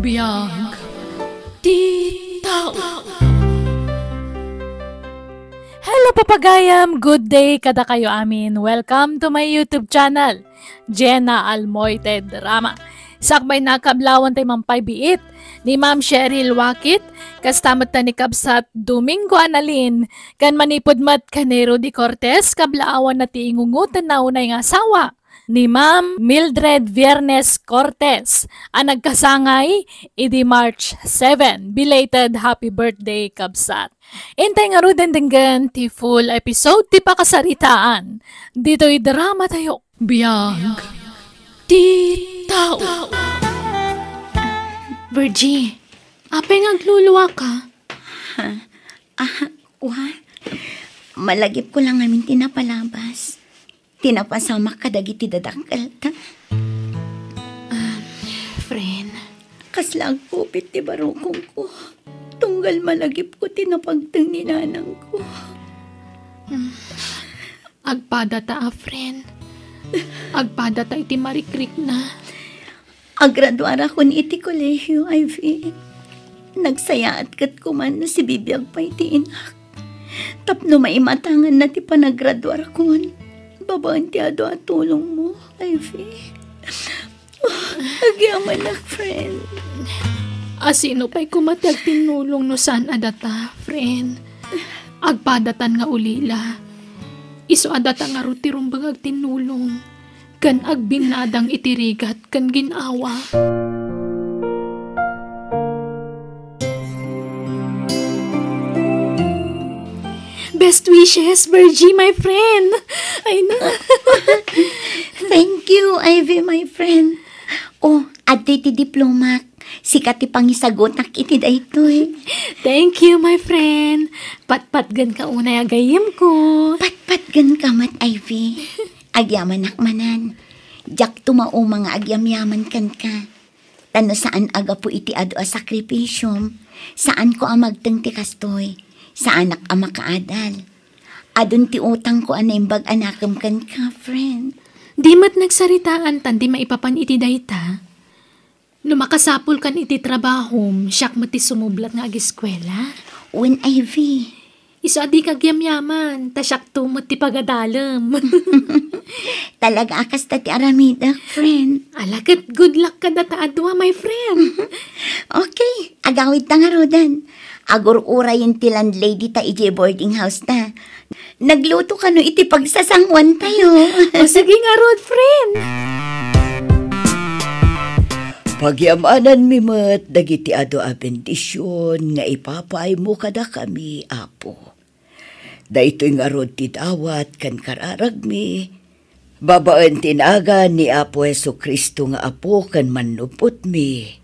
biyag di Hello papagayam! Good day kada kayo amin. Welcome to my YouTube channel, Jenna Almoite Drama. Sakbay na kablawan tayo mampay biit ni Ma'am Cheryl Wakit, kastamat na ni Kabsat Domingo Analin, kan manipod mat kanero di Cortez, kablaawan na ti tiingungutan na unay nga asawa ni Ma'am Mildred Viernes Cortez ang nagkasangay idi March 7. Belated happy birthday kabsat. Intay nga ruden denggan ti full episode ti pakasaritaan. Dito i drama tayo. Biyang ti tao. Virgie, apay nga gluluwa ka? Ha? Ah, what? Malagip ko lang namin tinapalabas. Tinapasama ka dagiti dadakkel ta. Um, friend. Kaslang kupit ti barukong ko. Tunggal malagip ko tinapagtang ni nanang ko. Hmm. Ah, Agpada ta, ah, friend. Agpada ta iti marikrik na. Agraduara ko ni iti kolehiyo, Ivy. Nagsayaat kat kuman na si Bibiyag pa iti inak. Tapno maimatangan na ti panagraduara ko. kun. Babantyado ang tulong mo, Ivy. Oh, Agyaman na, friend. Asino ah, pa'y kumatag tinulong no saan adata, friend. Agpadatan nga ulila. Iso adata nga rutirong bagag tinulong. Kan agbinadang itirigat kan ginawa. Kan ginawa. delicious, Virgie, my friend. I know. Thank you, Ivy, my friend. Oh, aday ti diplomat. Sikat ti pangisagot na kitid ay ito Thank you, my friend. Patpatgan ka unay agayim ko. Patpatgan ka mat, Ivy. Agyaman akmanan. Jack tumao mga agyamyaman kan ka. Tano saan aga po iti ado a sakripisyom, saan ko amagtang ti kastoy, saan ak amakadal. Adun ti utang ko anay bag anakam kan ka, friend. Di mat nagsaritaan tan di maipapan iti dayta. Lumakasapol kan iti trabahom, siyak mati sumublat nga agiskwela. When I Ivy. Iso adi kagyamyaman, tasyak tumot ti pagadalem. Talaga akas ta ti aramida, friend. Alakat good luck ka data adwa, my friend. okay, agawid ta nga rodan. Agur-ura yung tilan lady ta ije boarding house ta. Nagluto ka no iti pagsasangwan tayo. o sige nga, road friend. Pagyamanan mi mat, dagiti ado a bendisyon, nga ipapay mo kada kami, apo. Daytoy nga road ti dawat kan kararag mi, Babaan tinaga ni Apo Yeso Kristo nga apo kan manupot mi.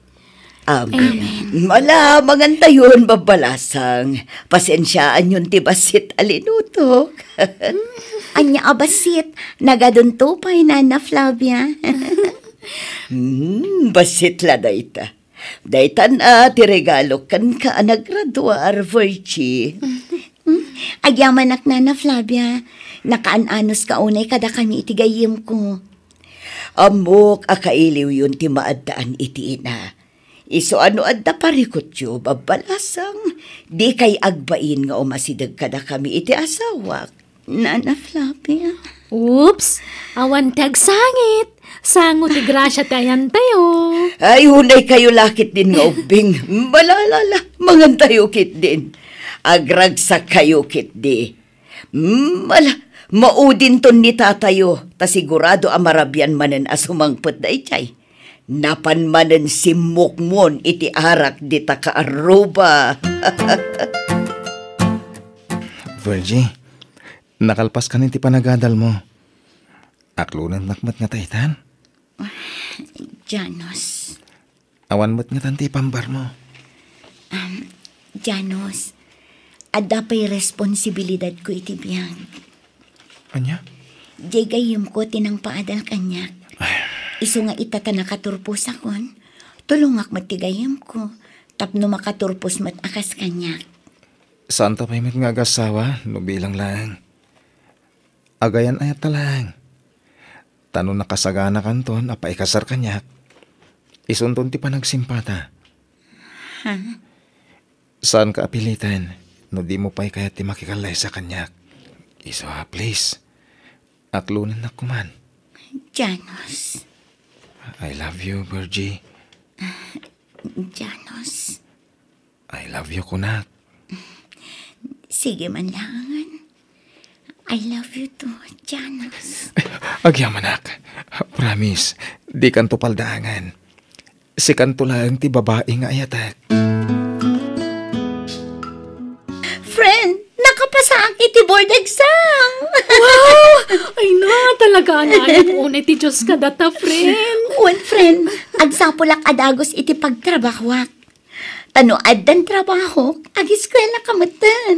Um, Amen. Mala, maganda yun, babalasang. Pasensyaan yun, tibasit alinutok. Anya abasit, nagaduntupay na na Flavia. mm, basit la dayta. Daytan na ti regalo kan ka nagraduar, Virchie. Hmm, agyaman ak na na Flavia, nakaananos ka unay kada kami itigayim ko. Amok akailiw yun ti maadaan iti ina Iso ano adda parikot yo babalasang. di kay agbain nga umasidag kada kami iti asawa. Nana Flavia. Oops, awan tag sangit. Sango ti Gracia tayan tayo. Ay, hunay kayo lakit din nga ubing. Malalala, mangan tayo kit din. Agragsak kayo kit di. Mala, maudin ton ni tatayo. Ta sigurado amarabian manen asumangpot da chay. Napanmanan si Mukmon iti arak dita ka Aruba. Virgie, nakalpas ka ti panagadal mo. Aklunan nakmat nga taitan. Oh, Janos. Awan mo't nga tanti pambar mo. Um, Janos, ada pa'y responsibilidad ko iti biyang. Anya? Di gayim ko tinang paadal kanyak. Ay. Iso nga ita ka nakaturpos akon. Tulungak matigayam ko. Tapno makaturpos mat akas kanya. Santa may met nga gasawa, no bilang lang. Agayan ay talang. Tano nakasagana kanton, apa ikasar kanyak. Isunton ti panagsimpata. Ha? Saan ka apilitan? No di mo pa'y kaya ti makikalay sa kanyak. Iso ha, please. Aklunan na kuman. Janos. I love you, Virgie. Janos. I love you, Kunat. Sige man langan. I love you too, Janos. Agyam, anak. Promise, di kan tupaldaangan. Si kanto lang ti babae nga ayatak. Mm-hmm. Nagaanaan unay ti Diyos kada ta, friend. Uwan, friend, agsapulak adagos iti pagtrabahwak. Tanuad dan trabaho, ag eskwela kamatan.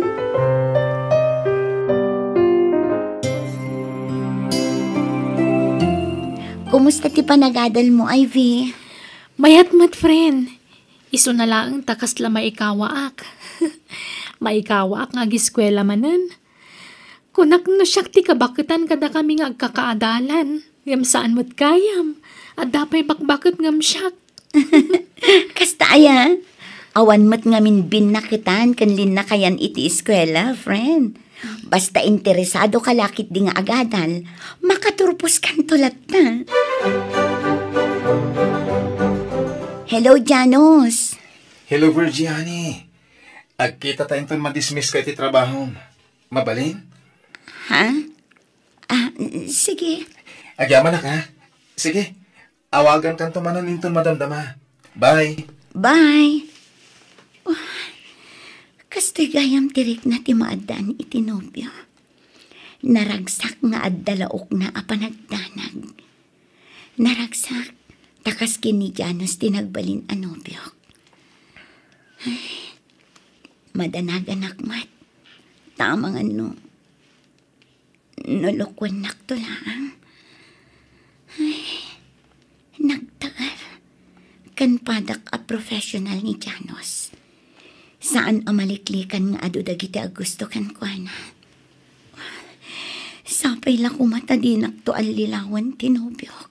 Kumusta ti panagadal mo, Ivy? Mayat mat, friend. Iso na lang takas la maikawaak. maikawaak nga giskwela manan Kunak no syakti kabakitan kada kami nga agkakaadalan. Yam saan mo't kayam. At dapay bakbakit ngam syak. Kasta aya. Awan mo't min binakitan kanlin na kayan iti eskwela, friend. Basta interesado ka lakit di nga agadal, makaturpos kan tulat na. Hello, Janos. Hello, Virgiani. Agkita tayong ton madismiss kay iti trabaho. Mabalin? Ha? Ah, sige. Agyaman na ka. Sige. Awagan kang tumanan inton madamdama. Bye. Bye. Oh, kastigayam tirik na ti timaaddan itinobyo. Naragsak nga addalaok na apanagdanag. Naragsak takas kini Janus tinagbalin anobyok. Ay, madanagan akmat. Tamang ano nulukwen naktulaang. Ay, nagtagal. Kanpadak a professional ni Janos. Saan amaliklikan nga ado dagiti gusto kan kuana. Sapay la kumata di nakto alilawan tinubyok.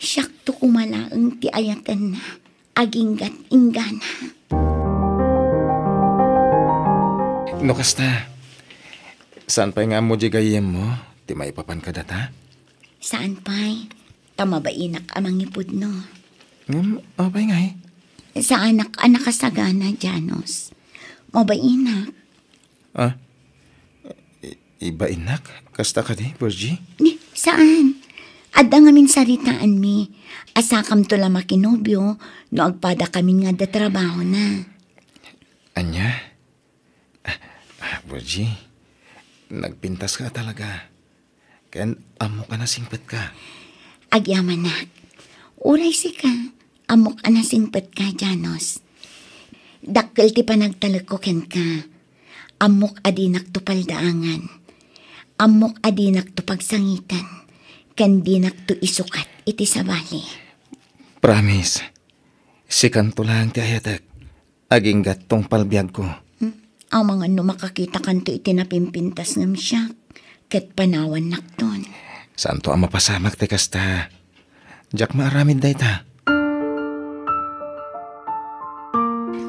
Syakto to kumalaang ti ayatan na aginggat ingana. No kasta. Saan pa nga mo jigayem mo? Ti may papan ka data? Saan pa'y? Tama ba inak amang ipod no? Ngam, um, oh, apay nga eh. Sa anak-anak kasagana, Janos. Mabay inak. Ah? Iba inak? Kasta ka di, Virgie? Ni, saan? Adda nga min saritaan mi. Asakam to la makinobyo, no agpada kami nga da trabaho na. Anya? Ah, ah, Virgie? Nagpintas ka talaga. Ken, amok ka na singpat ka. Agyaman na. Uray si ka. Amok ka na singpat ka, Janos. Dakkel ti panagtalag ko ken ka. Amok adinak tupaldaangan. Amok adinak tupagsangitan. Ken dinak tu isukat iti sabali. Promise. Si kanto lang ti ayatag. Aging gatong palbiag ko Amang ano makakita kanto iti napimpintas ng siya, ket panawan nakton. Saan to ang mapasamak te kasta? Jack maaramid day ta.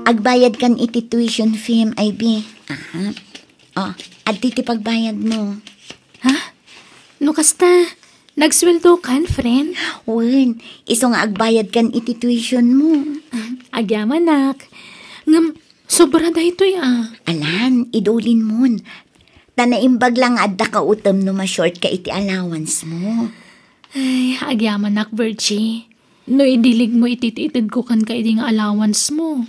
Agbayad kan iti tuition fee, IB. Aha. Oh, at pagbayad mo. Ha? No kasta? Nagsweldo kan, friend? Wen, isong agbayad kan iti tuition mo. Agyaman, nak. Ngam, Sobra da ito ya. Eh, ah. Alan, idulin mo. Tanaimbag lang adda ka utom no ma-short ka iti allowance mo. Ay, agyaman nak, Virgie. No idilig mo itititid ko kan ka iti nga allowance mo.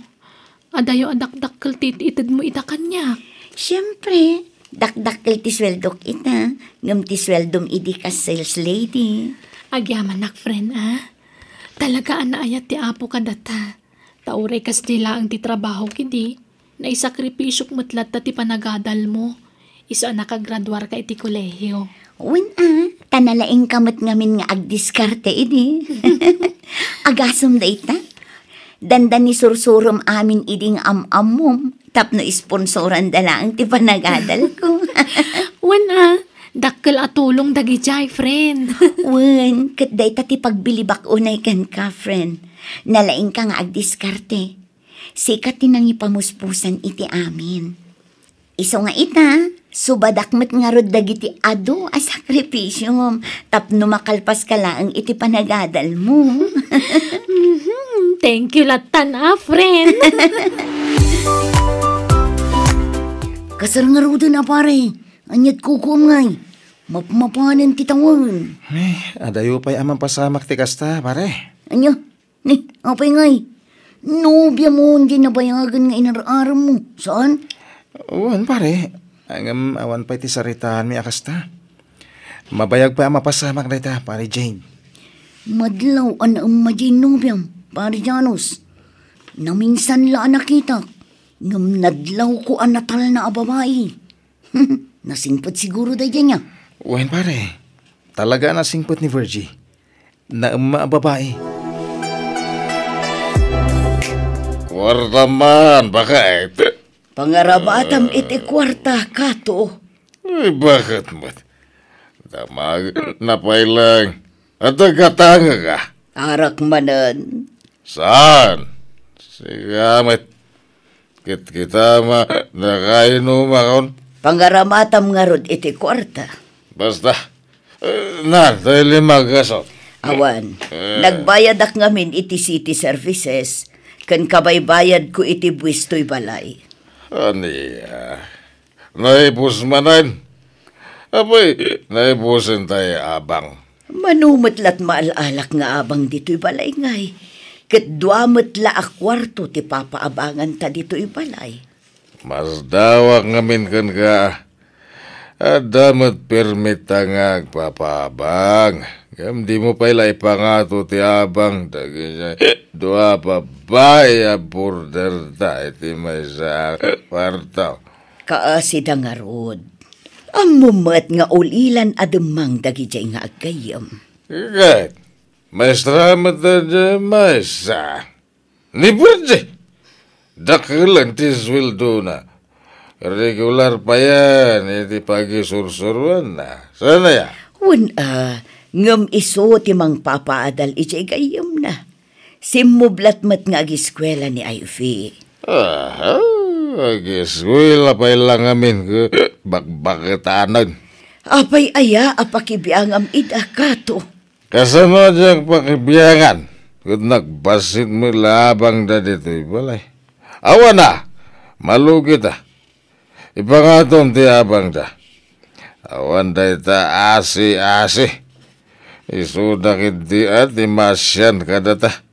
Adayo adakdakkel tititid mo ita kanya. Siyempre, dakdakkel ti sweldo kita. ngam ti sweldom idi ka sales lady. Agyaman nak, friend, ah. Talaga anaayat ti apo ka data Tauray kastila ang titrabaho kidi, na isakripisok matlat ta ti panagadal mo, iso nakagraduar ka iti kolehiyo. Uwan ah, tanalaing kamot ngamin nga agdiskarte idi. Agasom da ita. Danda ni sursurum amin iding am-amom, tapno isponsoran dala ang ti panagadal ko. Uwan ah, Dakkel atulong dagijay, friend. Wen, kat day tati pagbilibak unay ken ka, friend. Nalaing ka nga agdiskarte. Sikat tinang ipamuspusan iti amin. Iso nga ita, subadakmet nga rod dagiti ado a sakripisyom. Tapno makalpas ka lang iti panagadal mo. Mhm, thank you latan ah, friend. Kasar nga rudo na pare. Anyat kukum ngay. Eh. Mapmapanan ti won. Ay, eh, adayo pa'y amang pasamak ti kasta, pare. Anyo, eh, apay ngay, nobya mo hindi bayagan nga inaraara mo. Saan? Uwan pare, ang awan pa iti saritahan mi akasta. Mabayag pa mapasamak na ita, pare Jane. Madlaw an ang majin nobyam, pare Janos. Naminsan la nakita, ngam nadlaw ko ang natal na ababae. nasingpot siguro da dyan niya. Uwan pare, talaga nasingpot ni Virgie na ang babae. Kwarta man, bakit? Pangarabatam iti kwarta kato. Ay, bakit mo? Damag na pailang. At nagkatanga ka. Arak manan. Saan? Sigamit. Kit kita ma nakainom akon. Pangaramatam nga ron iti kwarta. Basta. Uh, na, dahil magaso. Awan, uh, eh. nagbayadak ngamin iti city services kan kabaybayad ko iti buwistoy balay. Aniya, ah, naibus manan. Abay, naibusin tayo abang. Manumatlat maalalak nga abang dito'y balay ngay. Kat duamat la akwarto ti papaabangan ta dito'y balay. Mas dawak ngamin kan ka. At damat permit nga agpapaabang. Gam di mo pa ipangato ti abang. Dagi siya, eh, dua pa Vaya borderda iti may sa kwarto. Kaasida nga rod. Ang mumat nga ulilan adumang dagijay nga agayam. Igat, da matada maesa. Ni Burje, dakilan ti do na. Regular pa yan, iti pagisursuruan na. Sana ya? Wan, ah, ngam iso ti mang papaadal ijay gayam na. Simublatmat nga agiskwela ni Ayufi. Aha, agiskwela pa ilang amin ko Apay aya apakibiyang am idakato. Kasama diyang pakibiyangan. Kung nagbasit mo labang da dito, balay. Awa na, malugit ah. Ipangatong ti abang da. Awan da ita asi-asi. Isuda kiti at imasyan kadata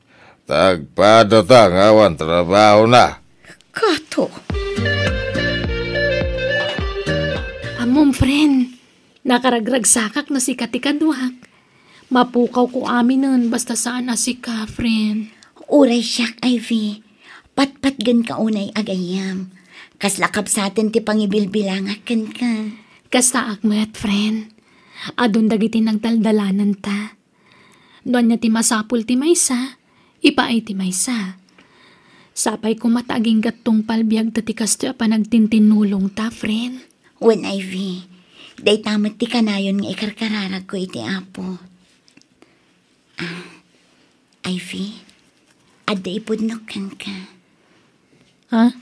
awan trabaho na. Kato. Among friend, nakaragrag sakak na si Katikan Duhak. Mapukaw ko amin nun basta sana si ka, friend. Uray siyak, Ivy. Patpatgan ka unay agayam. Kaslakap sa atin ti pangibilbilangakan ka. Kasta akmat, friend. Adon dagiti nagdaldalanan ta. Doon niya ti masapul ti maysa ipaiti maysa. Sapay ko mataging gatong palbiag datikas pa nagtintinulong ta, friend. Wen Ivy, day tamat ti kanayon nga ikarkararag ko iti apo. Ah, Ivy, ada ipudnok kan ka. Ha? Huh?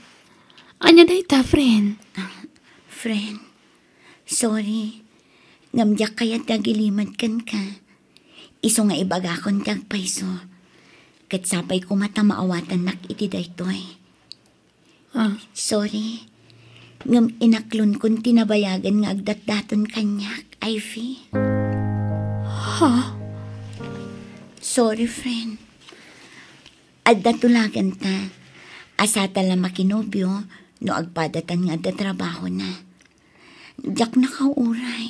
Anya day ta, friend? Ah, friend, sorry. Ngamyak kaya tagiliman kan ka. Iso nga ibagakon kag paiso Ket sapay ko mata maawatan nak iti daytoy. Ah. Sorry. Ngam inaklon kun tinabayagan nga agdatdaton kanyak, Ivy. Ha? Sorry, friend. Adda tulagan ta. Asata lang makinobyo no agpadatan nga adda trabaho na. Diyak nakauray.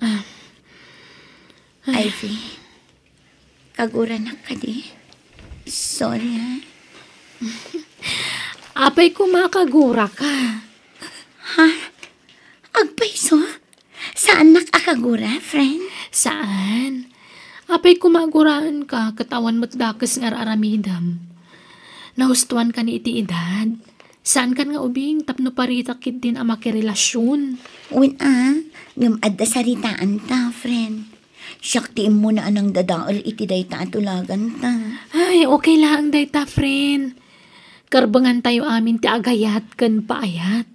Ah. Ay. Ah. Ivy, kagura na ka di. Sonia? Apay kumakagura ka. Ha? Agpay so? Saan nakakagura, friend? Saan? Apay kumaguraan ka, katawan mo't dakas nga aramidam. Nahustuan ka ni iti edad. Saan kan nga ubing tapno parita kit din ang makirelasyon? Win ah, ngam adda saritaan ta, friend. Siyaktiin mo na anang dadaol iti dayta at ulagan ta. Ay, okay lang dayta, friend. Karbangan tayo amin ti agayat kan paayat.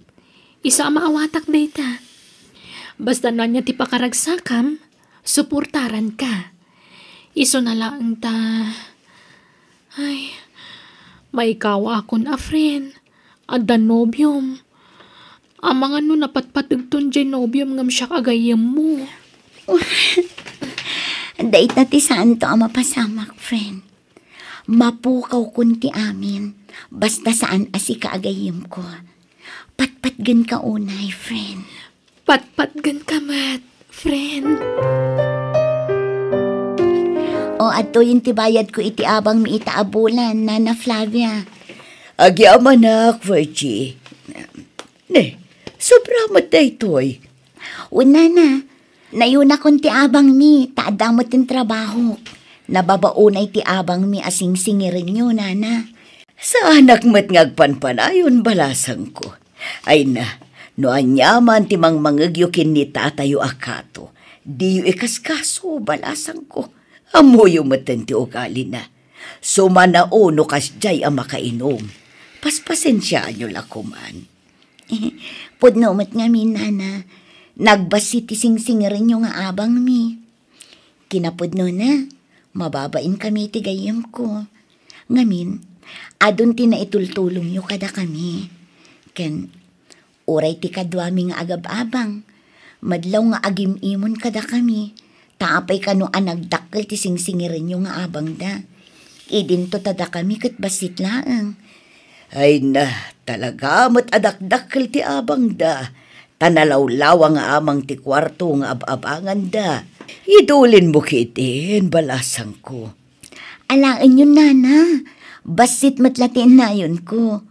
Isa maawatak dayta. Basta na niya ti pakaragsakam, suportaran ka. Iso na lang ta. Ay, may akon a friend. Adanobium. Ang mga no napatpatagton dyan nobium ngam siya kagayam mo. Dait na ti santo ang mapasamak, friend. Mapukaw kunti amin, basta saan asi kaagayim ko. Patpatgan ka unay, friend. Patpatgan ka, Matt, friend. O, ato yung tibayad ko iti abang mi itaabulan, Nana Flavia. Agi amanak, Virgie. Ne, sobra mat da ito'y. Una Nayuna kon ti abang mi, taadamot tin trabaho. Nababaunay ti abang mi asing singirin nyo, nana. Sa anak met ngagpanpanayon balasang ko. Ay na, no anyaman ti mang mangagyukin ni tatayo akato. Diyo ikaskaso, balasang ko. Amuyo maten ti ugali na. Sumanao no kasjay ang makainom. Paspasensyaan nyo lakuman. Eh, pudno mat nga minana, Nagbasit isingsing rin yung aabang mi. Kinapod no na, mababain kami tigayam ko. Ngamin, adun ti naitultulong yo kada kami. Ken, uray ti kadwami nga agab-abang, madlaw nga agim-imon kada kami, taapay ka no anagdakil ti singsingirin yo nga abang da. Idinto tada kami kat basit laang. Ay na, talaga mat adakdakil ti abang da Kanalawlawa nga amang ti kwarto nga ababangan da. Idulin mo kitin, balasang ko. Alaan yun, nana. Basit matlatin na yun ko.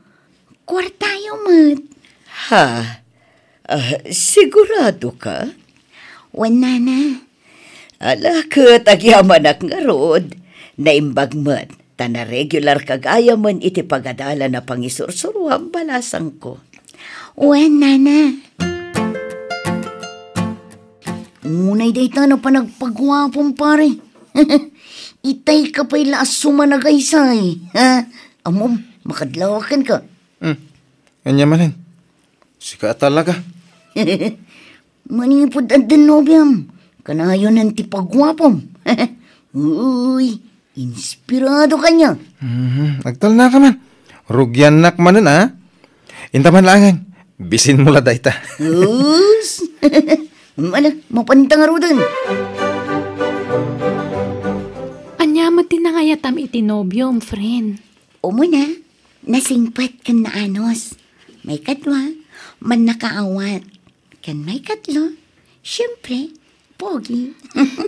Kwartayo mat. Ha? Uh, sigurado ka? Wan, nana. Ala, katagyaman nga rod. Naimbag mat ta na regular kagaya man iti pagadala na pangisursuruhan balasang ko. Uwan, nana. Unay dayta pa panagpagwapong pare. Itay ka pa'y laas sumanagay say. Ha? Amom, makadlawakan ka. Hmm. Ganyan manin. Sika talaga. Manipod at denobiam. Kanayon ang tipagwapom. Uy, inspirado ka niya. Mm-hmm. Agtal na ka man. Rugyan nak manan ha. Ah. Intaman langan. Bisin mula dayta. Us. Ano, mapunta nga ro dun. Anyamat din na ngayatam itinobyom, friend. O muna, nasingpat kan na anos. May katwa, man nakaawat. Kan may katlo, syempre, pogi.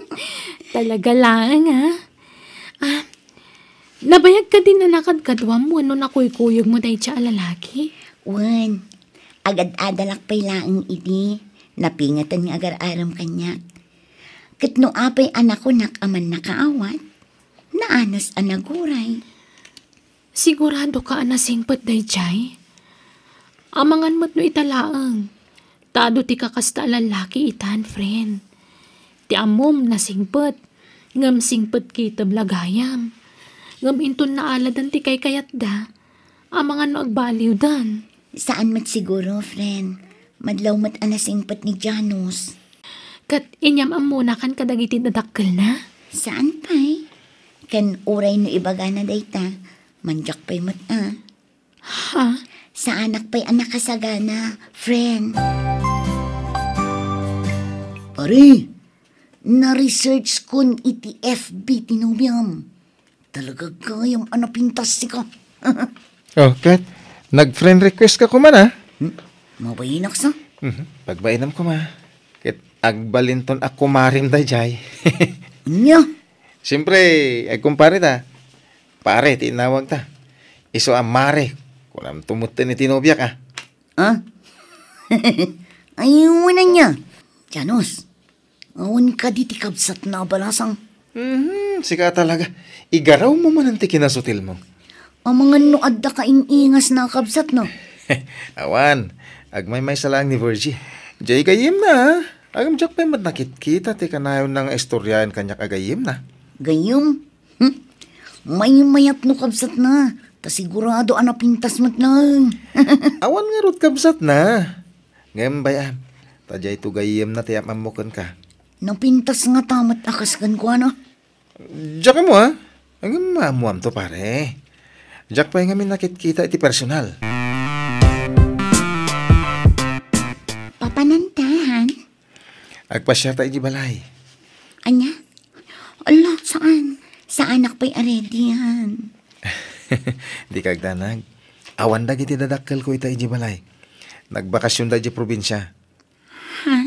Talaga lang, ha? Ah. ah, Nabayag ka din na nakad kadwa mo, ano na kuykuyog mo dahil siya alalaki? Wan, agad-adalak pa ini. idi. Napingatan nga agar aram kanya. Kat no apay anak ko nakaman nakaawat, naanas anaguray. Sigurado ka anasing patday, Chay? Amangan mo't no italaang. Tado ti kakasta lalaki itan, friend. Ti amom na singpet, ngam singpet kitab lagayam. Ngam inton na aladan ti kay kayat da, amangan no agbaliw dan. Saan mat siguro, friend? Madlaw mat anasingpat ni Janus. Kat inyam amuna kan kadagiti dadakkel na? Saan pa'y? Ken uray no ibaga na dayta, manjak pa'y mat a. Ha? Sa anak pa'y anak kasagana, friend. Pare, na-research kon iti FB tinubiam. Talaga kayam anapintas si ka. oh, Kat, nag-friend request ka kuman ah. Hmm? Mabayinok sa? Mhm. Pagbainam ko ma. Kit agbalinton ako marim da jay. Nya? Siyempre, ay kumpare ta. Pare, tinawag ta. Iso ang mare. Kulam tumutin ni tinobyak ah. Ah? Ayun na niya. Janos, awan ka di kabsat na balasang. Mm-hmm, sika talaga. Igaraw mo man ang tikinasutil mo. Ang mga nuad ka iningas na kabsat no. Awan, Agmay may salang ni Virgie. Jay kayim na. Agam ah. jak pa'y madnakit kita ti kanayon ng istoryayan kanyak agayim ah, na. Gayim? Hm? May mayat no kabsat na. Ta sigurado ana pintas mat na. Awan nga rot kabsat na. Ngayon ba Tadya ito gayim na tiyap mamukan ka. Napintas nga tamat akas akaskan ko ano. Diyak mo ha. Ah. Ang mamuam to pare. Diyak pa yung kita iti personal. Panantahan? Agpasyar tayo di balay. Anya? Ala, saan? Sa anak pa'y aredihan. di kagdanag. Awan da giti dadakkel ko ita iji balay. Nagbakasyon da iji probinsya. Ha?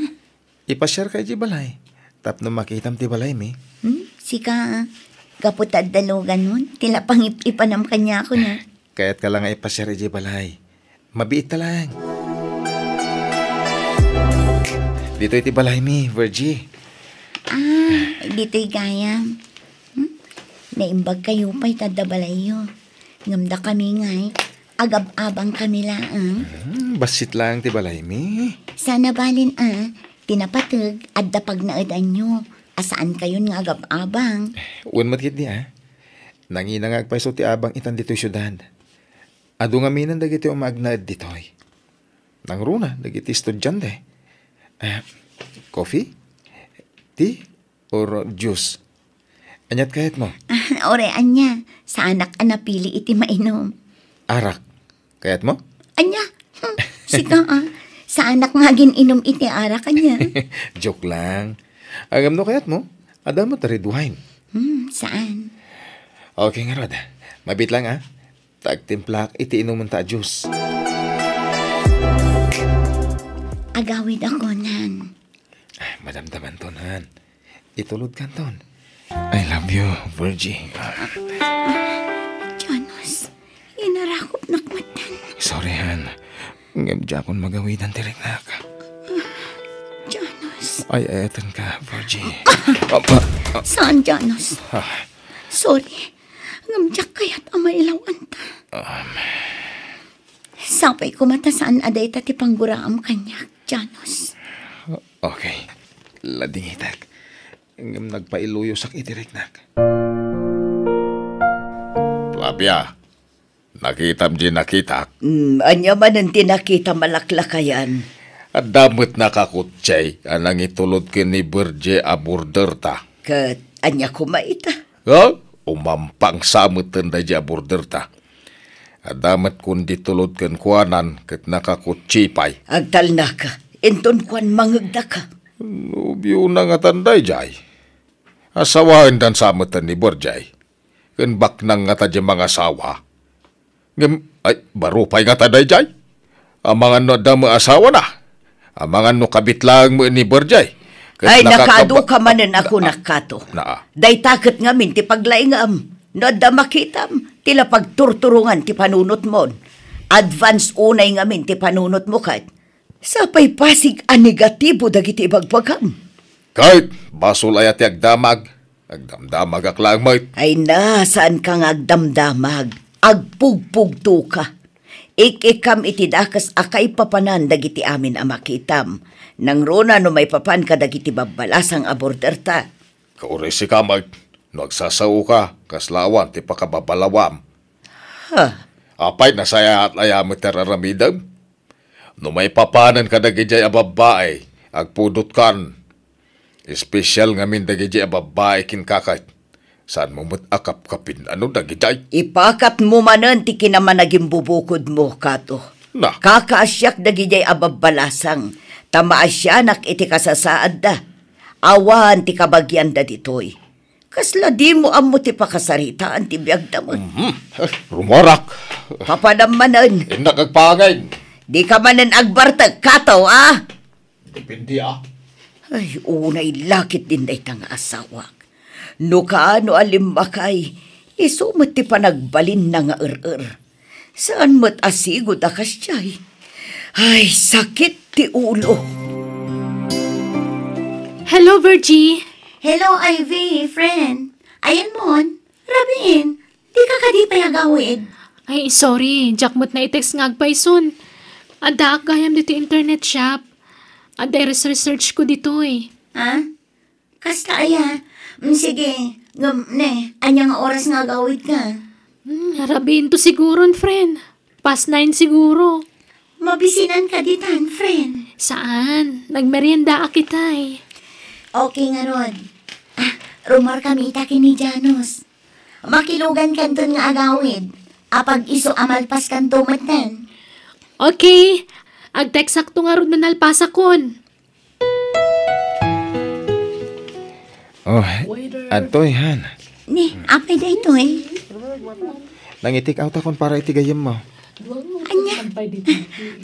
Ipasyar ka iji balay. Tapno makitam ti balay mi. Hmm? Sika, kaputad dalugan nun. Tila pangip-ipanam kanya ako na. Kaya't ka lang ipasyar iji balay. Mabiit lang. Dito'y ti mi, Virgie. Ah, dito'y gayam. Hmm? Naimbag kayo pa'y tadabalayo. Ngamda kami nga eh. Agab-abang kami laang. Ah. Hmm, basit lang ti balay mi. Sana balin ah, tinapatag at dapag naadaan nyo. Asaan kayo nga agab-abang? Eh, uwan matkit di ah. Nanginangag pa ti abang itan dito'y syudad. Ado nga minan dagiti umagnad ditoy. Nangruna, runa, dagiti estudyante. Uh, coffee? Tea? Or juice? Anyat kayat mo? Ore, anya. Sa anak ang napili iti mainom. Arak. Kayat mo? Anya. Hmm, sika ah. Sa anak nga gininom iti arak anya. Joke lang. Agam no kayat mo? Adam mo red wine. Hmm, saan? Okay nga, Rod. Mabit lang ah. Tagtimplak iti inumun ta juice. agawid ako, Nan. Ay, ah, madamdaman to, Nan. Itulod ka, Ton. I love you, Virgie. Ah. Jonas, inarakop na matan. Sorry, Han. Ngabjapon magawidan direk na ka. Jonas. Ay, ayatan ka, Virgie. Ah, ah, ah. Saan, Jonas? Ah. Sorry. Ngamjak kaya't amailawan ta. Um. Sapay ko matasaan aday tati pangguraam kanyak. Janos. Okay. Ladingitak. Ngam nagpailuyo sa nak. Plapya, nakitam di nakitak. Mm, anya man ang tinakita malaklakayan. At damot na kakutsay, anang itulod kini Berje aborder ta. Kat, anya kumaita. Oh, Umampang samutan na di aborder ta. Adamat kun tulod kan kuanan kat nakakutsipay. Agtal na ka. Inton kuan mangagda ka. Nubiyo na nga tanday, Jay. Asawahan dan samatan ni Borjay. Kan bak nang nga tadya mga asawa. Ngam, ay, barupay nga taday, Jay. Amangan no dama asawa na. Amangan no kabit lang mo ni Borjay. Kat ay, nakaado ka manan ako nakato. Naa. Day takot nga minti paglaingam. am. No da makitam, tila pagturturungan ti panunot mon. Advance unay ngamin ti panunot mo kat. Sapay pasig a negatibo dagiti ibagbagam. Kahit basol ay ati agdamag, agdamdamag aklang mait. Ay na, saan kang agdamdamag? Agpugpugto ka. Ikikam iti dakas akay papanan dagiti amin a makitam. Nang runa no may papan ka dagiti babalasang aborder ta. Kaurisi ka, Nagsasao ka, kaslawan, ti pakababalawam. Ha? Apay, saya at ayamit teraramidam. No may papanan ka dagijay a babae, agpudot kan. Espesyal ngamin dagijay a babae kinkakay. Saan mo mo't kapin ano dagijay? Ipakat mo manan ti kinamanaging bubukod mo, Kato. Na. Kakaasyak dagijay ababbalasang. Tamaasyanak iti kasasaad da. Awan ti kabagyan da ditoy. Kasla di mo ang muti pa kasarita ang tibiyag da mo. Mm-hmm. Rumorak. Papanamanan. Hindi eh, Di ka manan agbartag kataw, ah? Depende, ah. Ay, unay lakit din day tanga asawak. No kaano alimbakay, isumat ti panagbalin na nga er-er. Saan mo't asigo akas tiyay? Ay, sakit ti ulo. Hello, Virgie. Hello, Ivy, friend. Ayan mon, rabiin, di ka kadipay agawid. Ay, sorry, jakmot na i-text nga agpayson. Ada gayam dito internet shop. Ada research ko dito eh. Ha? Kasta aya. Mm, sige, gam ne, anyang oras nga gawid ka. Hmm, rabiin to siguro, friend. Past 9 siguro. Mabisinan ka ditan, friend. Saan? Nagmerienda kita eh. Okay nga rod. Ah, rumor kami itakin ni Janos. Makilugan kanton nga agawid. Apag iso amalpas kanto matan. Okay. Agtek sakto nga rod nanalpasa kon. Oh, atoy han. Ni, apay da ito eh. Nangitik out akon para itigayam mo. Anya,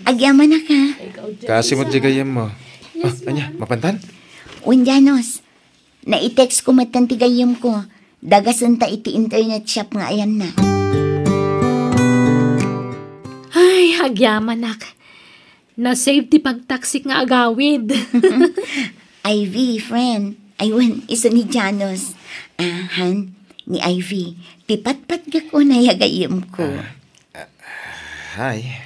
agyaman na ka. Kasi mo tigayam mo. Oh, anya, mapantan? Undyanos, na-text ko matantigayom ko. Dagasan ta iti internet shop nga ayan na. Ay, hagyaman nak. Na-save ti pagtaksik nga agawid. Ivy, friend. Aywan, iso ni Janos. Ahan, ni Ivy. Tipatpat ka ko na yagayim ko. Uh, uh, hi.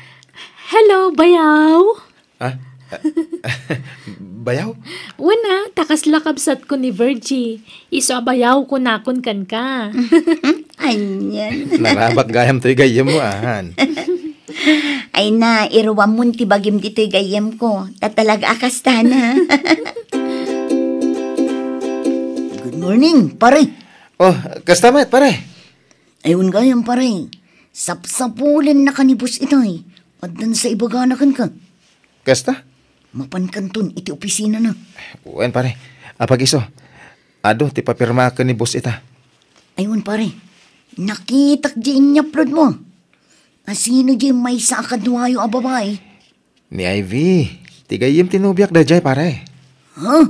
Hello, bayaw. Ah, uh, uh, bayaw? Una, takas lakabsat ko ni Virgie. Iso bayaw ko nakon kan ka. Anyan. Narabat gayam to'y gayam mo, ahan. Ay na, iruwam mun tibagim dito'y gayam ko. Tatalag akas tana. Good morning, pare. Oh, kastamat, pare. Ayun gayam, pare. Sapsapulin na kanibus ito'y. eh. At dun sa ibaganakan ka. Kasta? mapankanton iti opisina na. Uwan pare, apag iso. Ado, ti papirma ka ni boss ita. Ayun pare, nakitak di inya inyaplod mo. Asino di may sa akadwayo a ah, Ni Ivy, tigayim tinubyak da jay pare. Ha? Huh?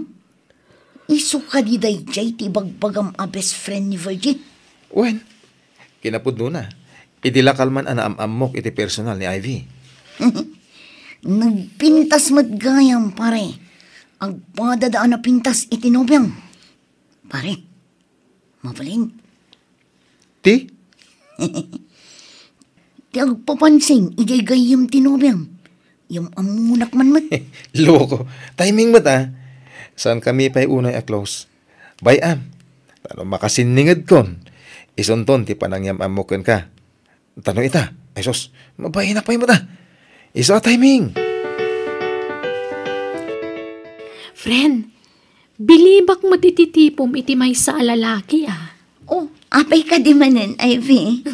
Iso ka di day jay ti bagbagam a ah, best friend ni Virgin? Wen, kinapod nuna. Idila kalman ana amamok iti personal ni Ivy. Nagpintas gayam, pare. Agpadadaan na pintas itinobyang. Pare, mabalin. Ti? Ti agpapansin, igay gayam tinobyang. Yung amunak man mat. Loko, timing mat ah. Saan kami pa'y unay a-close? By am. Ah. Tanong makasiningad kon. Isunton ti panangyam amukin ka. Tanong ita. Ay sos, mabayin na pa'y mata. Isa our timing. Friend, bilibak mo tititipom iti may sa alalaki ah. Oh, apay ka di manan, Ivy.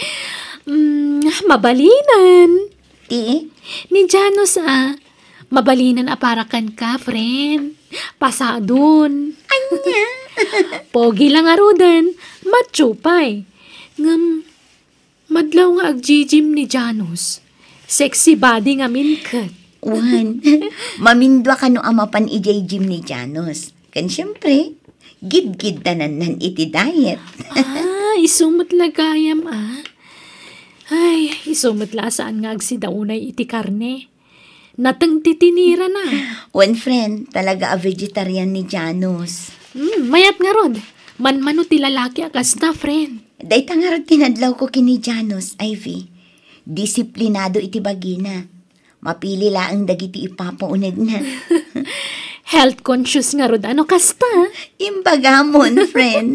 mm, mabalinan. Ti? Ni Janos ah. Mabalinan aparakan ka, friend. Pasadun. Anya? Pogi lang arudan. Ah, Matsupay. Ngam, madlaw nga agjijim ni Janos. Sexy body nga minkat. Wan, mamindwa ka no amapan ijay gym ni Janos. Kan siyempre, gid-gid tanan nan iti diet. ah, isumot lagayam ah. Ay, isumot la saan nga si daunay iti karne. Natang titinira na. One friend, talaga a vegetarian ni Janos. Mm, mayat nga rod. Manmano ti lalaki akas na, friend. Dahit nga rod tinadlaw ko kini Janos, Ivy disiplinado iti bagina. Mapili laang dagiti ipapaunag na. Health conscious nga rod ano kasta. Imbagamon, friend.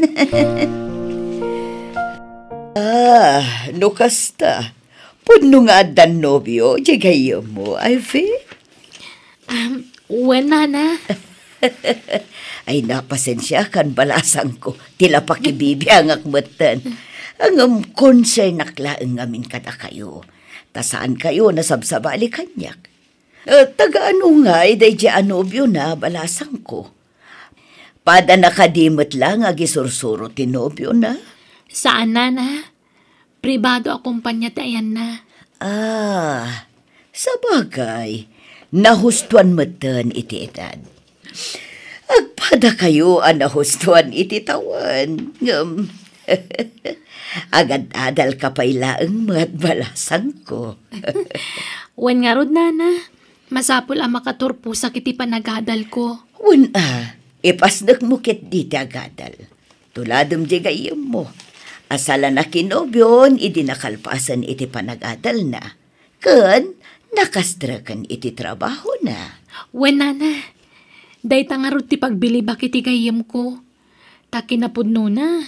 ah, no kasta. Puno nga adan nobyo, jagayo mo, Ivy. Um, wala na. Ay napasensya kan balasang ko. Tila pakibibiyangak matan. Ang amkonser naklaeng amin kada kayo. Tasaan kayo nasabsabali kanyak. Uh, e, Taga-ano nga, iday eh, di anobyo na balasang ko. Pada nakadimot lang agisursuro tinobyo na. Saan na na? Pribado akong panyatayan na. Ah, sabagay. Nahustuan mo tan iti edad. Agpada kayo ang nahustuan iti tawan. Um, Agad adal ka pa ilaang matbalasan ko. Wan nga rod, nana. Masapol ang makaturpo sa kiti panagadal ko. Wan ah, ipasnak mo kit di tagadal. Tuladom di gayam mo. Asala na kinobyon, nakalpasan iti panagadal na. Kun, nakastrakan iti trabaho na. Wan nana, day tangarot ti pagbili bakit igayam ko. Takinapod no na.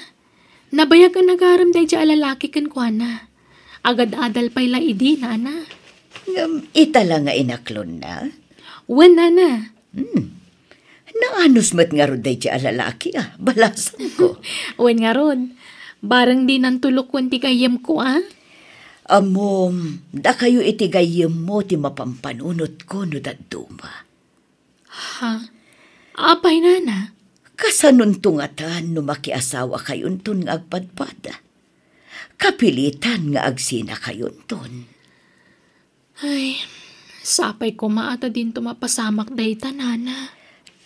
Nabayag ang nagaram dahi dya alalaki kan kuana. Agad adal pay laidi na ana. Um, itala nga inaklon na. Wen ana. Hmm. Naanus mat nga rod dahi dya alalaki ah. Balasan ko. Wen nga rod. Barang di nang tulok ti kayem ko ah. Amom, da kayo itigayem mo ti mapampanunot ko no daduma. Ha? Apay nana? Kasanuntungatan no makiasawa kayunton nga agpadpada. Kapilitan nga agsina kayunton. Ay, sapay ko maata din tumapasamak mapasamak day tanana.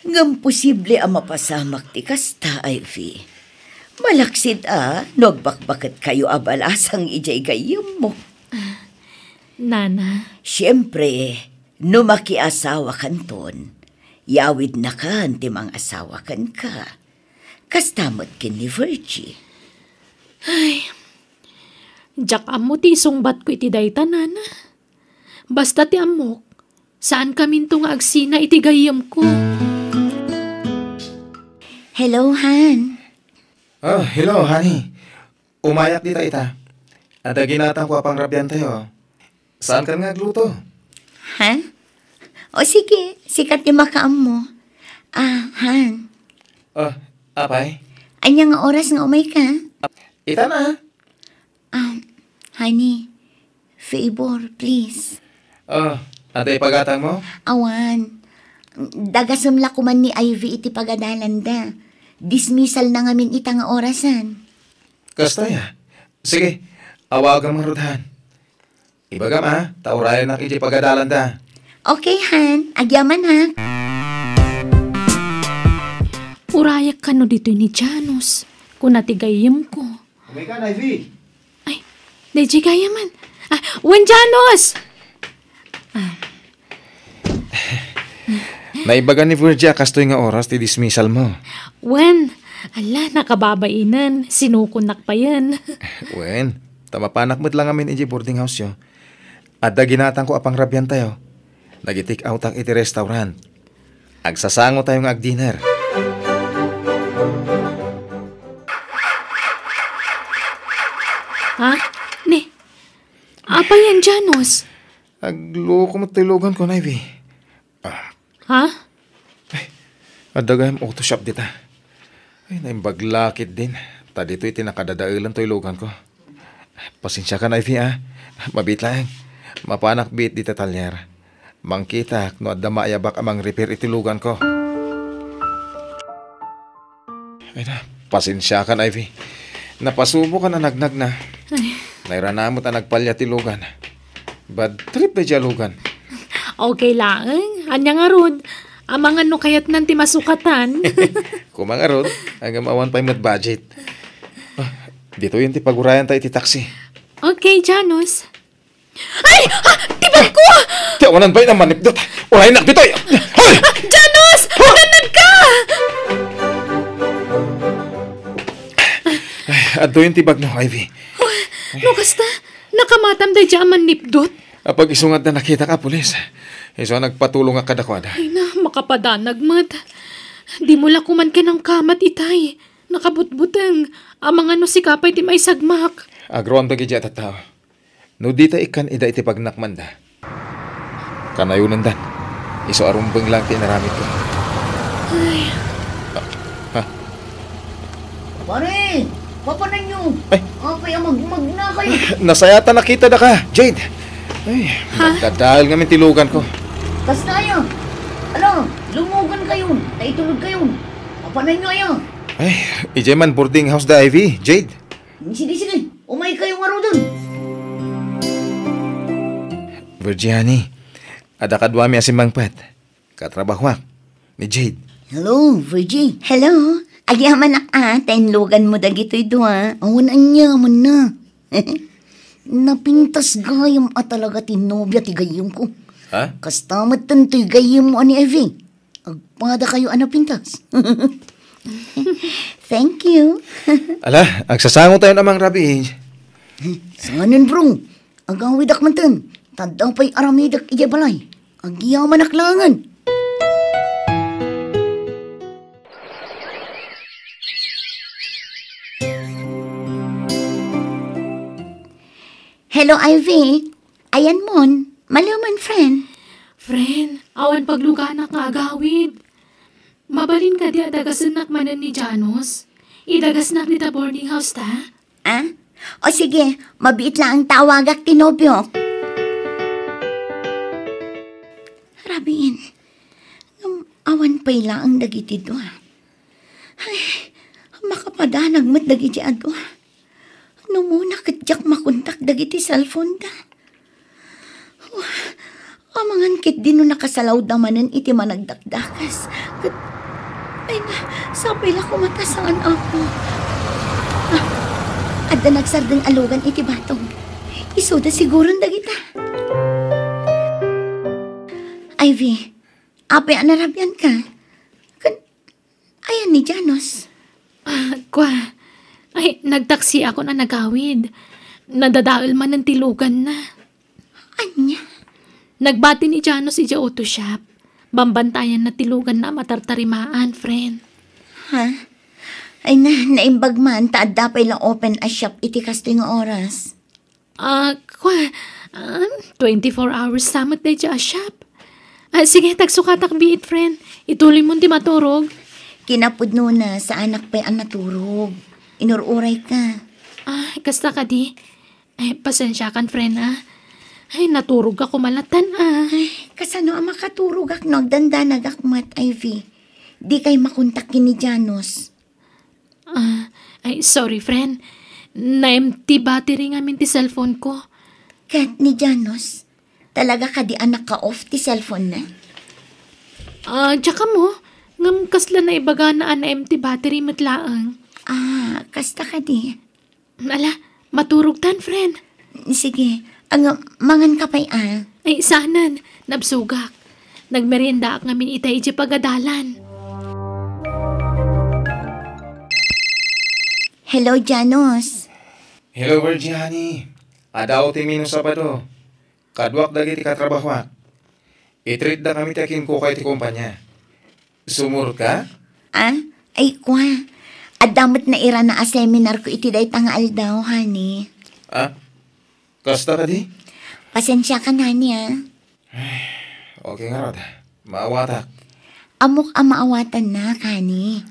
Ngam posible ang mapasamak ti kasta, Ivy. Malaksid ah, nagbakbakat kayo abalasang ijay gayam mo. Nana. Siyempre, numakiasawa kanton Yawid na ka, anti mang asawa kan ka. Kastamot kin ni Virgie. Ay, jak amo ti sungbat ko iti day tanan. Basta ti amok, saan kami to nga agsina iti gayam ko. Hello, Han. Oh, hello, honey. Umayak di tayo ta. At ginatang ko apang rabyan tayo. Saan ka nga gluto? Han? O sige, sikat yung makaam mo. Ah, Han. Ah, apay? Anya nga oras nga umay ka? Ita na. Ah, honey, favor, please. Ah, atay pagatang mo? Awan. Dagasumla ko man ni Ivy iti pagadalan da. Dismissal na ngamin ita nga orasan. Kastaya. Sige, awag mga rudhan. Ibagam ha, taurayan na kiti pagadalan da. Okay, Han. Agyaman, ha? Urayak ka no dito ni Janus. Kung natigayim ko. Okay ka, Ivy. Ay, Deji gayaman. Ah, Juan Janos! Ah. Naibagan ni Virgia kastoy nga oras ti dismissal mo. Wen, ala, nakababainan. Sinukunak pa yan. Wen, tamapanak mo't lang amin iji boarding house yo. Ada da ginatang ko apang rabyan tayo. Oh. Nag-take out ang iti restaurant. Agsasango tayo nga ag Ha? Ne? Apa yan, Janos? Agloko matilogan ko, Navy. Ah. Ha? Ay, adagayam auto shop dita. Ay, naimbaglakit din. Ta dito iti nakadadailan to'y logan ko. Pasensya ka, Navy, ah. Mabit lang. Mapanak bit dita talyara. Mangkita, no adama ayabak amang repair itilugan ko. Ay na, pasensya ka na, Ivy. Napasubo ka na nagnag na. Ay. Nairanamot ang nagpalya tilugan. Bad trip na jalugan. Okay lang. Anya nga rod. Ang mga ano kayat nang timasukatan. Kumang mga rod, ang amawan pa'y mat budget. Ah, dito yun ti pagurayan tayo ti taxi. Okay, Janus. Ay! Ha! Tibag ko! Kaya ba'y na manipdot? Wala yung nakbitoy! Hoy! Ah, Janos! Ganad ka! Ato yung tibag no, Ivy. No, kasta. Nakamatam dahi dyan man nipdot. Apag ah, isungat na nakita ka, pulis. Iso nagpatulong ka kadakwada. Ay na, makapadanag mat. Di mula lakuman ka ng kamat, itay. Nakabutbutang. Amang ano si kapay ti may sagmak. Agro ang dagi dyan tatawa. No dita ikan ida iti pagnakman Kanayunan dan. Iso arumbang lang ti narami ko. Ay. Ah, ha? Pare! Papanan nyo! Ay! Apay, ah, magmag na kayo! Nasayata nakita da ka, Jade! Ay, magdadahal ngamin tilugan ko. Kas na ayo! Ala, lumugan kayo! Naitulog kayo! Papanan nyo ayo! Ay, ijeman boarding house da Ivy, Jade! Sige, sige! Umay kayo nga ro dun! Virgiani, adakadwa mi si Mangpat. Katrabahwa ah, ni Jade. Hello, Virgie. Hello. Ayaman ak ata, ah, inlogan mo dagito'y dua. Awan ang yaman na. Napintas gayam at ah talaga tinobya ti gayam ko. Ha? Kastamat tanto'y gayam mo ni Evie. Agpada kayo pintas. Thank you. Ala, agsasango tayo namang rabi. Sanin bro, man akmantan. Tandang pa'y aramidak iya balay. Ang yaman aklangan. Hello, Ivy. Ayan mon. Maluman, friend. Friend, awan pagluka na kaagawid. Mabalin ka di adagasanak manan ni Janos. Idagasnak ni ta boarding house ta? Ah? O sige, mabit lang ang tawagak tinobyo. Grabein. Ngam awan pay ang dagiti do. Ay, makapadanag met dagiti ado. No muna kadyak makontak dagiti cellphone da. Oh, amangan kit din no nakasalaw damanan iti managdakdakas. Kat, ay na, sabay la kumatasaan ako. Ah, adda nagsardeng alugan iti batong. Isuda siguro dagita. Ivy, apay anarabyan ka. Kan, ayan ni Janos. Ah, kwa. Ay, nagtaksi ako na nagawid. Nadadaol man ng tilugan na. Anya? Nagbati ni Janos si Auto Shop. Bambantayan na tilugan na matartarimaan, friend. Ha? Ay na, naimbag man, taadda pa lang open a shop iti kasting oras. Ah, uh, kwa, ah, um, 24 hours samot na a shop. Ah, sige, tagsukatak be it, friend. Ituloy mo di maturog. Kinapod no na sa anak pa ang naturog. Inururay ka. Ah, kasta ka di. Ay, pasensya kan, friend, ah. Ay, naturog ako malatan, ah. Ay, kasano ang makaturog ak no, dandanag ak mat, Ivy. Di kay makontak ni Janos. Ah, ay, sorry, friend. Na-empty battery nga min ti cellphone ko. Kat ni Janos? Talaga ka di anak ah, ka off ti cellphone na? Ah, uh, tsaka mo, ngam kasla na ibaga na ah, na empty battery matlaang. Ah, kasta ka di. Ala, maturog tan, friend. Sige, ang mangan ka pa'y ah. Ay, sanan, nabsugak. Nagmerienda ak ngamin itay iti pagadalan. Hello, Janos. Hello, Virgiani. Adaw ti minus Sabado. Kaduak dagiti katrabahuan. Itreat da kami takin ko kay ti kumpanya. Sumur ka? Ah, ay kwa. Adamat na ira na a seminar ko iti day tangaal daw, honey. Ah, kasta ka di? Pasensya ka na niya. Ah. okay nga rod. Maawatak. Amok ang maawatan na, kani.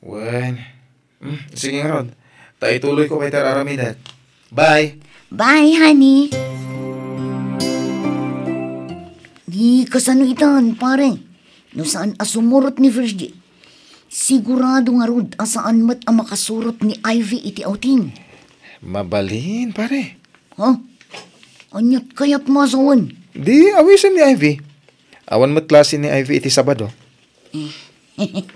Wen. Hmm, sige nga rod. Taituloy ko kay tararamidat. Bye! Bye, honey! Di kasano itan, pare. No saan asumurot ni Virgie. Sigurado nga rod asaan mat ang makasurot ni Ivy iti outing. Mabalin, pare. Ha? Huh? Anyat kayat masawan. Di, awisan ni Ivy. Awan mat klase ni Ivy iti Sabado.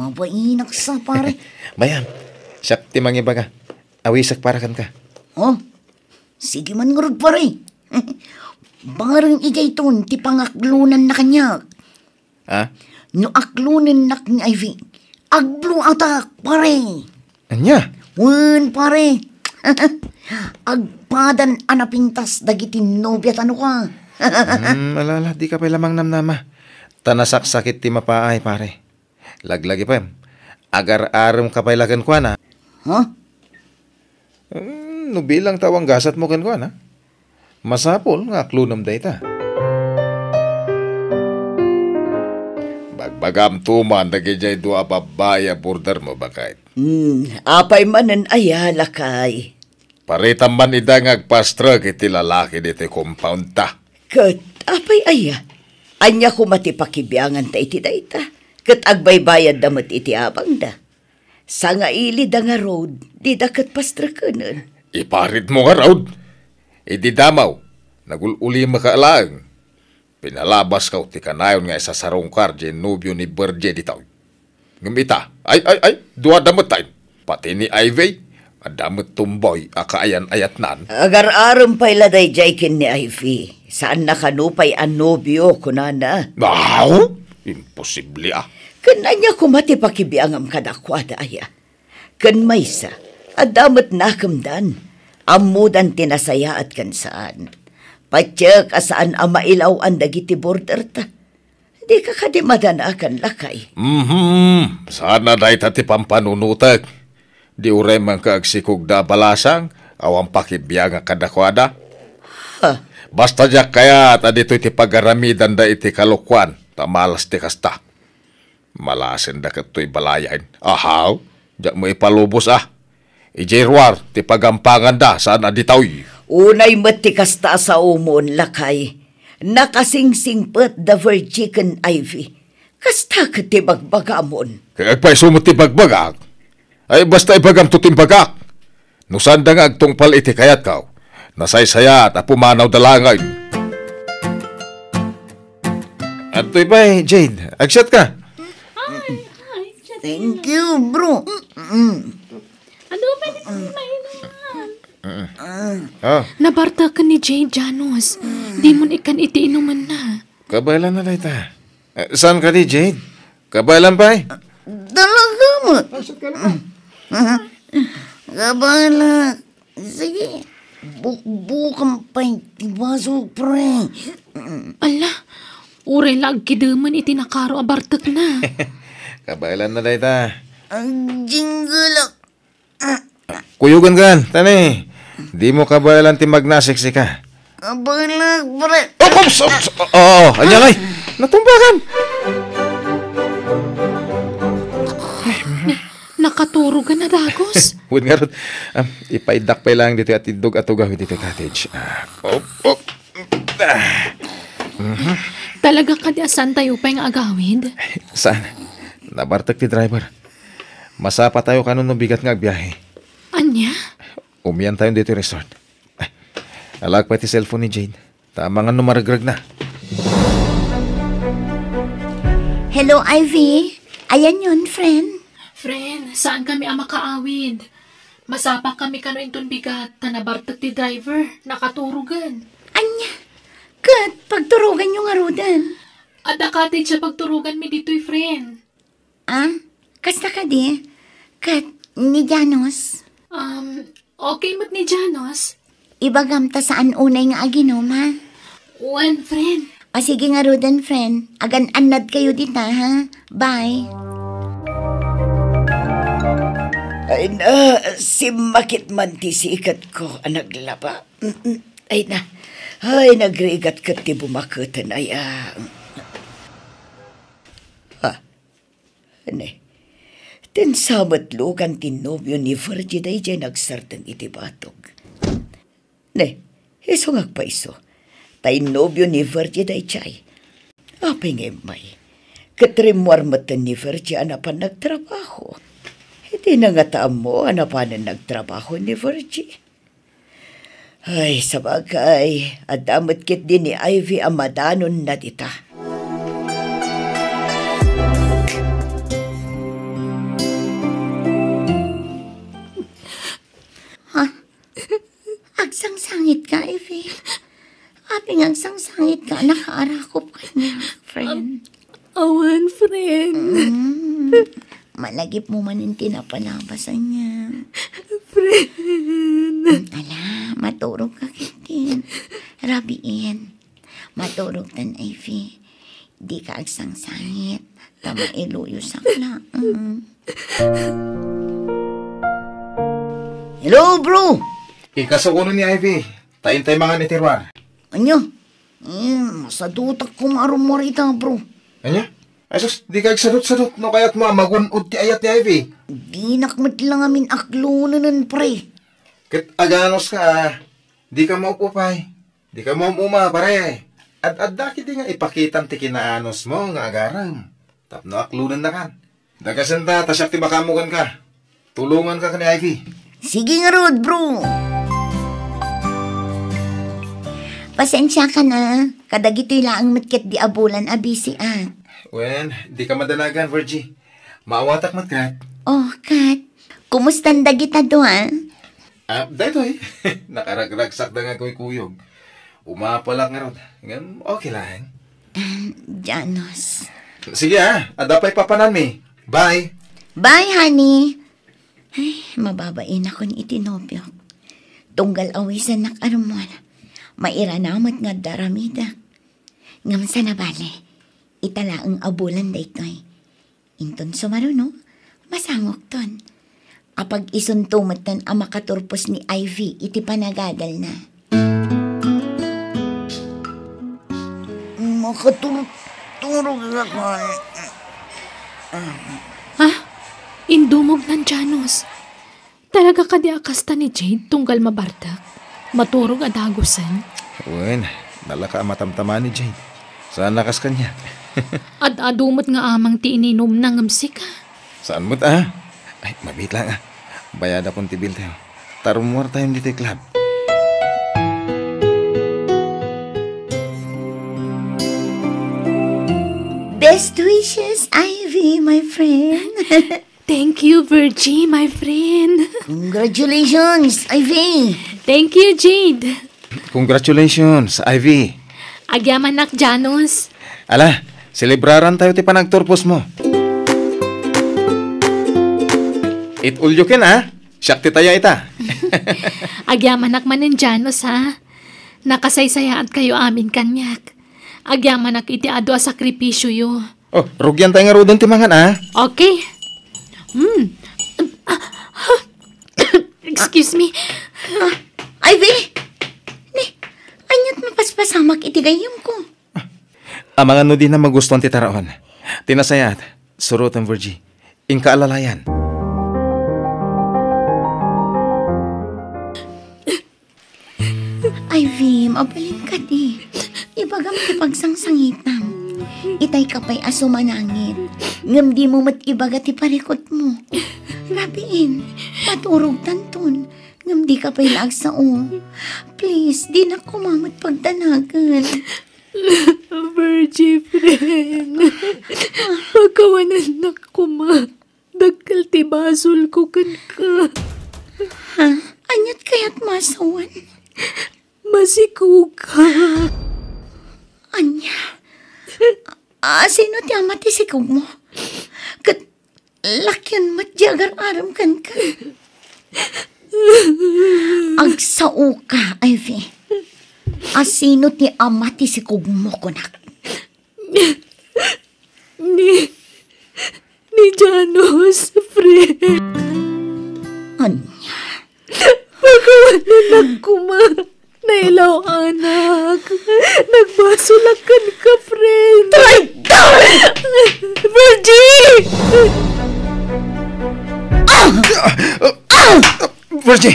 Mabainak sa, pare. Bayam, siyak ti mga baga. Awisak para kan ka. Oh, sige man nga pare. Barang igay ton, ti pangaklunan na kanya. Ha? No aklunan na kanya, Ivy. Agblo atak, pare. Anya? Wan, pare. Agpadan anapintas dagitin nobyat ano ka. mm, alala, di ka pa lamang namnama. Tanasak sakit ti mapaay, pare. Laglagi pa, agar-aram ka pa'y ilagan ko, na. Ha? Huh? Mm, bilang tawang gasat mo kan ko, na. Masapol nga klunom dayta. Bagbagam tuman na gijay dua babaya border mo bakit. Mm, apay manan ayala kay. Paritan man idangag pastra kiti lalaki diti compound ta. Kat, apay aya. Anya ko matipakibiangan ta iti dayta. Kat agbaybayad bayad damat iti abang da. Sa nga ili da nga road, di da kat pastra kanan. Iparit mo nga road. Iti damaw, nagululi makaalaang. Pinalabas ka ti kanayon nga isa sarongkar di nubyo ni Berje di taon. Ngamita, ay ay ay, duwa damat tayo. Pati ni Ivey, Adamot tumboy, akaayan ayat nan. Agar aram pa ila day jaykin ni Ivy. Saan nakanupay anobyo, kunana? Wow! Imposible ah. Kananya kumati pakibiangam kadakwada aya. Kan maysa, adamot nakamdan amudan tinasaya at kansaan. Patsyek asaan ang mailaw ang dagiti border ta. Di ka kadimadan akan lakay. Mm-hmm. Sana dahi tati pampanunutag. Di uray man ka agsikog da balasang, awang pakibiyang ang kadakwada. Ha? Basta diya kaya at dito iti pagaramidan da iti kalukwan, tamalas ti kasta. Malasin da kato'y balayan. Ahaw, diya mo ipalubos ah. Ijay ruar, ti pagampangan da saan aditoy. Unay matikas ta sa umon lakay. Nakasingsing pat da virgin ivy. Kasta ka ti bagbagamon. Kagagpay sumot ti bagbagak? Ay basta ibagam to timbagak. Nusanda nga agtong pal iti kayat kaw. Nasaysaya at apumanaw dalangay. At to'y ba eh, Jane? Agsat ka. Hi. Thank you, bro. Mm-mm. Ano ba pwede uh, mainuman? oh. Nabarta ka ni Jay Janos. Di mo ikan itiinuman na. Kabailan na laita. Uh, saan ka ni Jade? Kabailan pa eh? Dalaga mo. Ah. Kabailan. Sige. Bukbukan pa Tibaso, pre. Ala. Ure lag kidaman itinakaro abartak na. Kabailan na laita. Ang jingle Kuyugan kan, tani. Di mo ka ba lang timagnasik si ka? Kabalag, pre. Oh, ops, ops. Oo, oh, oh, anya lay. Natumbakan. Nakaturo ka na, Dagos. Huwag nga rin. Um, ah, ipaidak pa lang dito at idog at ugaw dito cottage. Uh, oh, oh. Talaga ka di asan tayo pa yung agawid? Saan? Nabartak ti driver. Masapa tayo kanon ng bigat nga biyahe. Anya? Umiyan tayo dito resort. Alag pa ti cellphone ni Jane. Tama nga numaragrag na. Hello, Ivy. Ayan yun, friend. Friend, saan kami ang makaawid? Masapa kami kano inton bigat, tanabartag ti driver, nakaturugan. Anya, kat, pagturugan yung arudan. At nakatid siya pagturugan mi dito'y friend. Ah? Kasta ka di? Kat, ni Janos? Um, okay mat ni Janos? Ibagam ta saan unay nga aginom, ha? One friend. O sige nga, Ruden friend. Agan anad kayo dita, ha? Bye. Ay na, si makit man ti si ikat ko ang naglaba. Ay na, ay nagrigat ka ti bumakatan ay ah. Ha, ano Ten sabat lukan tinobyo ni Virgi day jay nagsartang itibatog. Ne, iso nga pa iso. Tay nobyo ni Virgi day jay. Apay nga may. Katrimuar matan ni Virgi anapan nagtrabaho. Hindi na nga taam mo anapan na nagtrabaho ni Virgi. Ay, sabagay, at damat kit din ni Ivy ang madanon na dita. Agsangsangit ka, Evie. Aping agsangsangit ka, nakaarakop ka niya, friend. Um, awan, friend. Mm, malagip mo man yung tinapanabasan niya. Friend. Ala, maturog ka, Kitin. Rabiin. Maturog tan, Evie. Di ka agsangsangit. Tama iluyo sa kala. Mm. Hello, bro! Ikasawunan ni Ivy. Taintay mga nitiruan. Anya? Eh, mm, masadutak ko marumorita, bro. Anya? Asos, di kag sadot-sadot no kayat mo ah, magunod ti ayat ni Ivy. Di nakmat lang amin aklunanan, pre. Kit aganos ka, ah. di ka maupupay. Di ka maumuma, pare. At adaki di nga ipakitan ti kinaanos mo nga agarang. Tapno aklunan na kan. Dagasan ta, tasyak ti bakamugan ka. Tulungan ka ka ni Ivy. Sige nga, Rod, bro. Pasensya ka na. Kadagito'y laang matkit di abulan abisi at. Wen, di ka madalagan, Virgie. Maawatak man, Kat. Oh, Kat. Kumusta ang dagita do, ha? Ah, dahito eh. Nakaragragsak na nga ko'y kuyog. Umapalak nga ron. Ngayon, okay lang. Ah, Janos. Sige ha, ah. adapay papanan mi. Bye. Bye, honey. Ay, mababain ako ni Itinopio. Tunggal awisan na karamon mairanamat nga daramida. Ngam sa nabale, itala ang abulan daytoy. Inton sumaruno, no, masangok ton. Apag isuntumat tan ang makaturpos ni Ivy, iti panagadal na. Makaturturo ka ko. Ha? Indumog ng Janos. Talaga ka di akasta ni Jade tunggal mabartak. Maturog adagosan. Wen, dala ka matamtama ni Jane. Saan lakas ka niya? Ad adumot nga amang ti ininom na ngamsik. Ah. Saan mo't ah? Ay, mabit lang ah. Bayada kong tibil tayo. Tarumwar tayo dito eh, club. Best wishes, Ivy, my friend. Thank you, Virgie, my friend. Congratulations, Ivy. Thank you, Jade. Congratulations, Ivy. Agyamanak, Janus. Ala, selebraran tayo ti panagturpos mo. It all ulyukin ah. Siyakti taya ita. Agyamanak manin Janus ha. Nakasaysayaan kayo amin kanyak. Agyamanak iti adwa a sakripisyo yo. Oh, rugyan tayo nga rodon ti mangan ah. Okay. Hmm. Ah, ah, Excuse me. Ah, Ivy! Anyat mapaspasamak itigayam ko. Amang ah, ano din na magustuhan ti taraon. Tinasayat, surot ang Virgie. Inkaalalayan. Ay, Vim, abalin ka di. Ibagam ti pagsangsangitan. Itay ka pa'y aso manangit. Ngam di mo mat ibaga ti parikot mo. Rabiin, maturog ma'am, di ka pa ilag sa o. Please, di na kumamot pagtanagan. Virgie friend, pagkawanan na ma. dagkal ti basol ko kan ka. Ha? Anyat kaya't masawan? Masiko ka. Anya, ah, sino ti ama ti sikaw mo? Kat, lakyan mat jagar aram kan ka. Agsao ka, Ivy. Asino ti ama ti si kugmo kunak. Ni, ni Janos, pre. Anya? Pagkawalan ako, ma. Nailaw, anak. Nagbasulakan ka, friend. Traitor! Virgie! Ah! Ah! Virgie,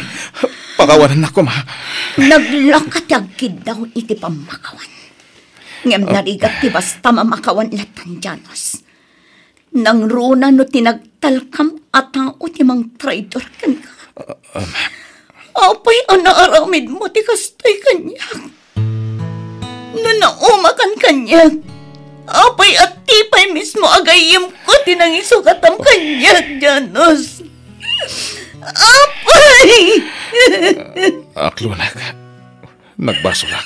pakawanan na ma. Naglakatyag kid daw iti pamakawan. Ngem ah. narigat ti basta mamakawan na tanjanos. Nang runa no tinagtalkam at ang utimang traitor kan ka. Uh, um. Apay ang naaramid mo ti kastay kanyak. No naumakan kanyak. Apay at tipay mismo agayim ko tinangisukat ang kanyak, Janos. Apoy! uh, ah, aklunak. Ah, Nagbasulak.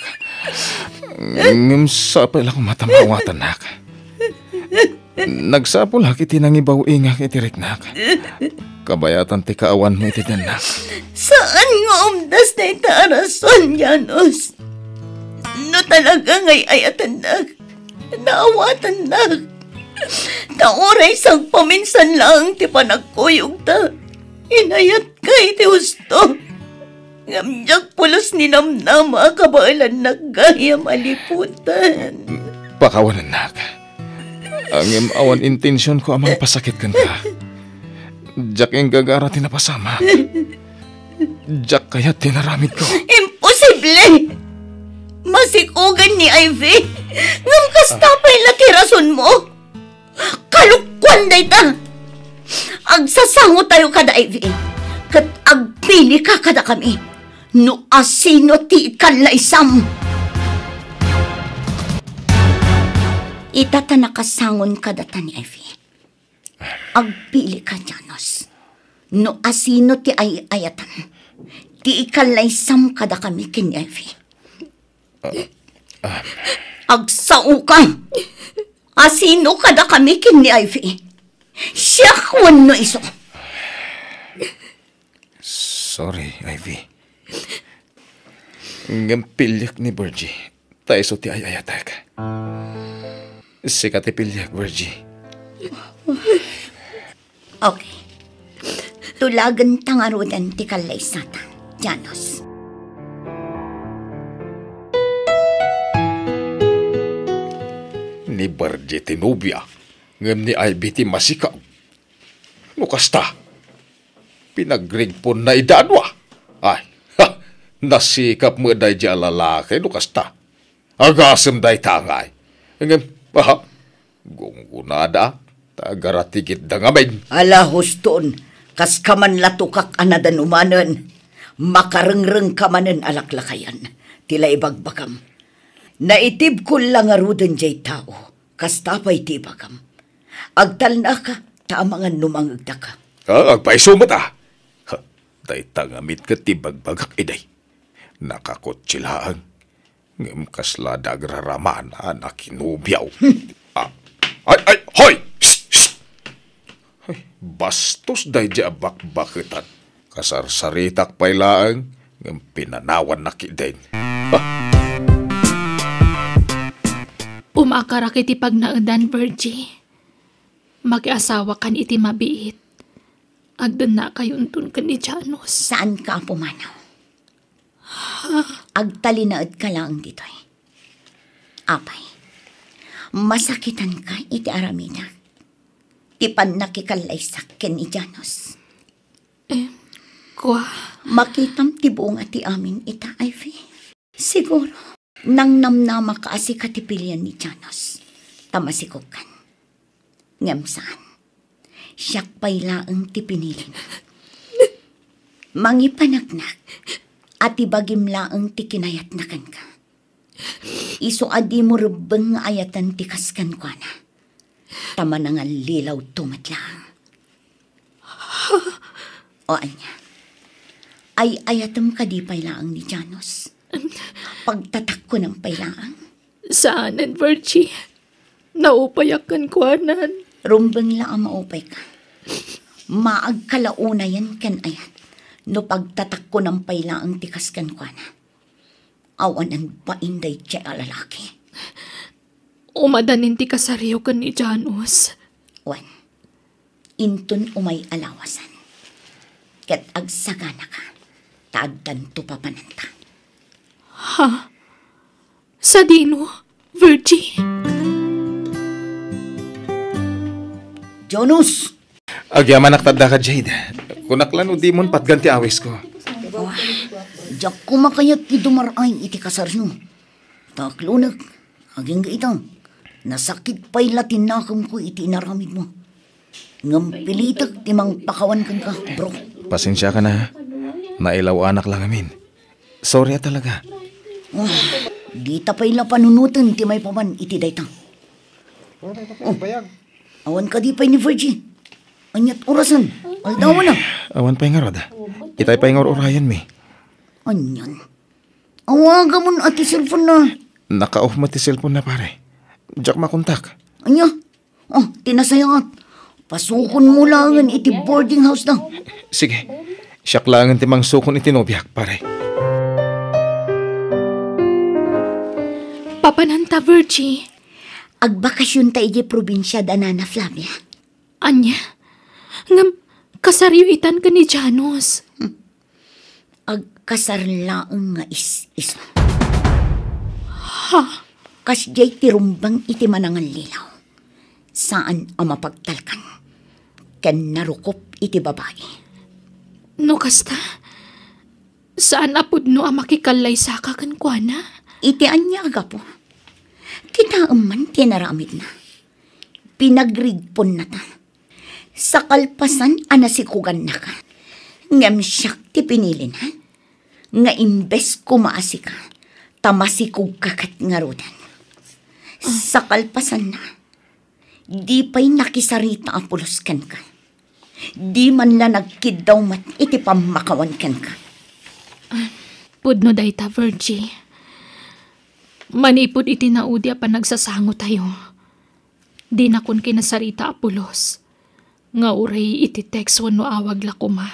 Ngim sa pala kong matamawatan nak. Nagsapol ha kiti nang ibaw ingak itirik nak. Kabayatan ti kaawan mo iti nak. Saan nga umdas na itarason, Janos? No talaga ngay ayatan nak. Naawatan nak. Tauray sang paminsan lang ti panagkuyog ta. Inayat kay ti Husto. Ngamyak pulos ni Namnam akabaalan na gaya maliputan. Pakawanan na ka. Ang imawan intensyon ko amang pasakit kan ka. Jack yung gagara tinapasama. Jack kaya tinaramid ko. Imposible! Masikugan ni Ivy. Ngam kastapay ah. laki rason mo. Kalukwan na ita. Agsasango tayo kada IVA. Kat agpili ka kada kami. No asino ti ikalaysam. Itata nakasangon kada ta ni IVA. Agpili ka, Janos. No asino ti ay ayatan. Ti ikalaisam kada kami kin IVA. Uh, um. Agsao ka! Asino kada kami kin ni Ivy? Siyakwan no iso. Sorry, Ivy. Ang ni Virgie. Tayo so ti ay ayatak. Sika ti pilyak, Virgie. Okay. Tulagan tangarudan ti kalay satan. Janos. Ni Virgie Nubia ngem ni IBT masika. No kasta. Pinagrigpon na idanwa. Ay, ha, nasikap mo day di lalaki no kasta. Agasem day tangay. Ngem, aha, gunggunada, tagaratikit da ngamin. Ala huston, kas kaman latukak anadan umanan. Makarengreng kamanan alaklakayan. Tila ibagbakam. Naitib ko lang arudan jay tao. Kastapay tibagam Agtalna ka, tama nga numangagda ka. Ah, agpaisumat ah. Ha, tay tangamit ka tibagbagak iday. Nakakotsilhaan. Ngam kaslada agraraman na kinubyaw. ah, ay, ay, hoy! bastos day dya bakbakitan. Kasarsaritak pailaan ng pinanawan na kiden. Ah. Umakara kiti Virgie. Mag-asawa kan iti mabiit. Agdan na kayuntun kan ni Janos. Saan ka pumanaw? Agtalinaad ka lang ditoy. Apay, masakitan ka iti aramida. Tipan nakikalaysak ken ni Janos. Eh, kwa? Makitam ti buong ati amin ita, Ivy. Siguro, nang namnama ka asi katipilyan ni Janos. Tamasikokan ngamsan. saan. Siyak payla ang ti pinilin. Mangipanagnak, at ibagimla ang tikinayat kinayat na kan ka. Iso adi mo rubang ayatan ti kaskan kwa na. Tama na nga lilaw tumatlang. o anya, ay ayatam ka di paylaang ni Janos. Pagtatak ko ng paylaang. Saanan, Virgie? Naupayakan ko, Anan. Rumban la ang maupay ka. Maag kalauna yan ken ayat. No pagtatak ko ng payla ang tikas kan kwa na. Awan ang painday tse alalaki. Umadanin ti kasariyo kan ni Janus. Wan, intun umay alawasan. Ket agsagana ka, taagtanto pa papananta. Ha? Sa Dino, Virgie? Jonus! Agyaman naktada ka, Jade. Kunaklan o di mon patganti awis ko. Wah, diyak ko makayat ti dumarain iti kasarno. Taklunak, aging gaitang, nasakit pa'y latinakam ko iti inaramid mo. Ngam pilitak timang pakawan kan ka, bro. Pasensya ka na, nailaw anak lang amin. Sorry talaga. Oh, di tapay la panunutan ti may paman iti daytang. Oh, Awan ka di pa ni Virgie. Anyat orasan. Ay daw na. Awan pa yung arada. Itay pa yung orayan me. Anyan. Awaga mo na ati cellphone na. Naka-off mo ti cellphone na pare. Jack makontak. Anya? Oh, ah, tinasayangat. Pasukon mo langan iti boarding house na. Sige. Siyak langan ti mang sukon iti nobyak pare. Papananta Virgie agbakasyon ta iji probinsya da Nana Flavia. Anya, ngam kasaryuitan ka ni Janos. Hmm. Agkasarlaong nga is is. Ha? Kas jay tirumbang iti manangan lilaw. Saan ang mapagtalkan? Ken narukop iti babae. No kasta? Saan apod no ang makikalay sa kakakon Iti anya aga Kitaam man tinaramid na. Pinagrigpon na ta. Sa kalpasan anasikugan na ka. Ngam siyak ti pinilin ha. Nga imbes kumaasi ka, tamasikog kakat nga rudan. Sa kalpasan na, di pa'y nakisarita apuluskan ka. Di man na nagkidaw daw mat iti pamakawan kan ka. Uh, pudno dayta, Virgie Manipod iti naudi pa nagsasango tayo. Di na kun kinasarita apulos. Nga uray iti text wano awag lakuma.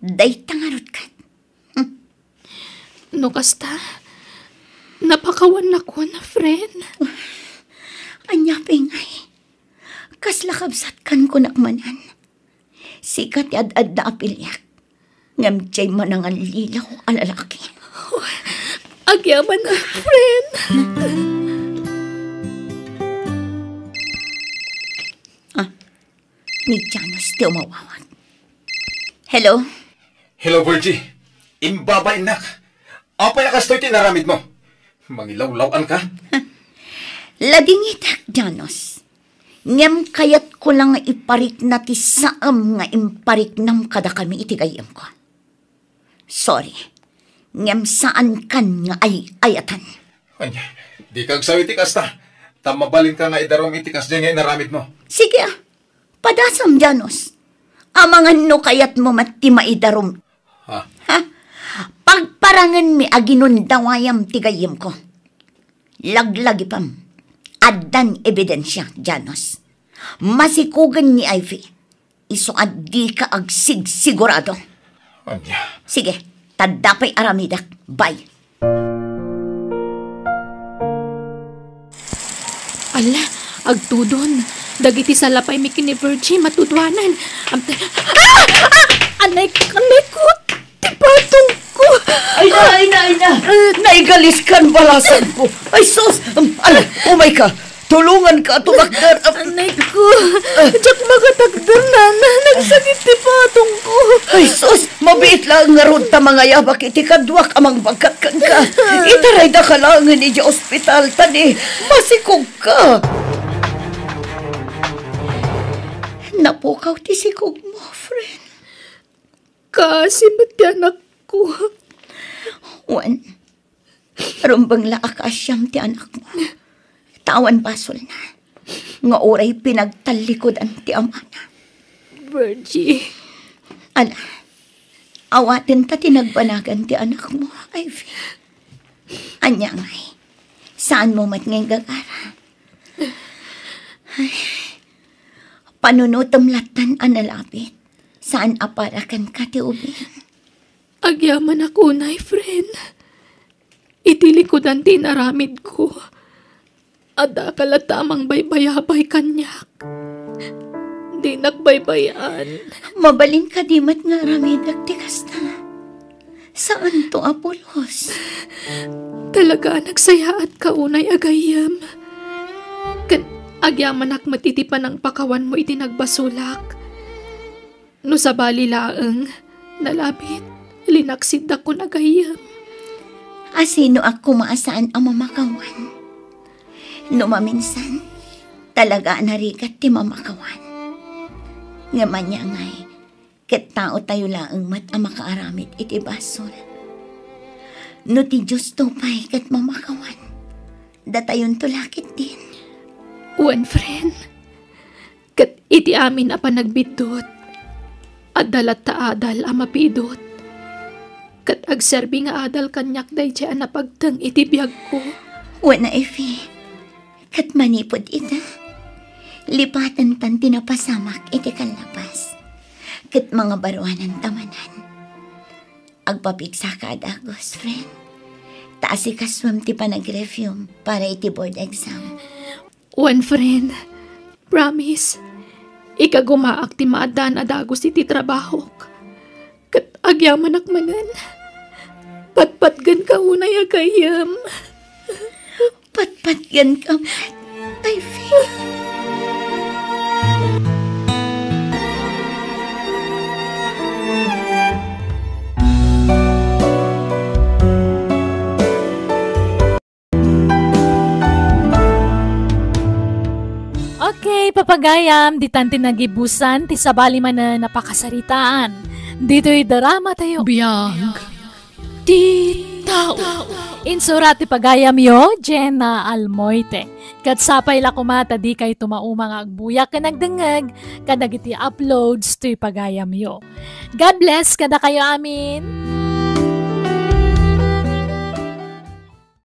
Day tangarot ka. Hm. No kasta, napakawan na ko na friend. Anya pingay, kas lakabsat kan ko nakmanan. Sikat yad-ad na apilyak. Ngamjay manangan lilaw alalaki. Oh. Agyaman na, friend. ah, ni Janos di umawawan. Hello? Hello, Virgie. Imbabay nak. Apay na kastoy tinaramid mo. Mangilaw-lawan ka. Laging itak, Janos. Ngem kayat ko lang iparik na ti saam nga imparik nam kada kami itigayam ko. Sorry ngem saan kan nga ay ayatan. Ay, di kag sawi tikas ta. Tamabalin ka nga idarom itikas dyan nga inaramit mo. Sige ah, padasam Janos. Amangan no kayat mo mati maidarom. Ha? Ha? Pagparangan mi aginon dawayam tigayim ko. Laglagi pam. Addan ebidensya, Janos. Masikugan ni Ivy. Iso di ka agsigsigurado. Anya. Sige, Tadapay aramidak. Bye! Ala, agtudon. Dagiti sa lapay mi kini kiniverge, matudwanan. Am ah! ah! Anay, anay ko! Tipatong ko! Ay na, ay na, ay na! Ah! Naigalis kan balasan ah! ko! Ay sos! Um, ala, umay ka! Tulungan ka ato magdar. Anay ko. Diyak magatagdar na na. Nagsakit ti patong ko. Ay sus, mabiit lang nga ta mga yabak iti kadwak amang bagkatkan ka. Itaray da ka lang ni di ospital tani. Masikog ka. Napukaw ti sikog mo, friend. Kasi ba't anak ko? Juan, rumbang laakas siyam ti anak mo. Tawan basol na. Nga oray pinagtalikod ang ti amana. Virgie. Ala, awatin ta tinagbanagan ti anak mo, Ivy. Anya ngay, saan mo mat gagara? Ay, panunutom latan analapit. Saan aparakan ka ti ubing? Agyaman ako, nay friend. Itilikod ti naramid ko ada kalatamang baybayabay kanyak. Di nakbaybayan. Mabaling kadimat nga ramin agtikas na. Saan to, Apolos? Talaga nagsaya at kaunay agayam. Kan agyaman ak matitipan ang pakawan mo iti nagbasulak. No sa balilaang, nalabit, linaksid ako agayam. Asino ako maasaan ang mamakawan? No maminsan, talaga narikat ti mamakawan. Ngaman niya ngay, kat tao tayo laang mat ang makaaramit iti basol. No ti Diyos tupay kat mamakawan, datayon tulakit din. One friend, kat iti amin apa nagbidot, adalat ta adal ang mapidot. Kat agserbi nga adal kanyak day siya napagtang iti biyag ko. Wala, Effie kat manipod ita. Lipatan pan tinapasamak iti kalapas. Kat mga baruanan tamanan. Agpapiksa ka ad Agos, friend. Taasi ka swam ti panagrefyum para iti board exam. One friend, promise, ikagumaak ti maadan ad Agos iti trabaho. Kat agyaman akmanan. Patpatgan ka unay agayam. Patpatgan ka unay agayam. Patpatyan ka, I feel. Okay, papagayam, ditante tanti nagibusan, ti sabali man na napakasaritaan. Dito'y drama tayo. Biyang. Biyang. Titaw. Insurati pagayam yo, Jenna Almoite. Katsapay la kumata di kay tumauma nga agbuya kanagdengeg kadag iti uploads to ipagayam yo. God bless kada kayo amin.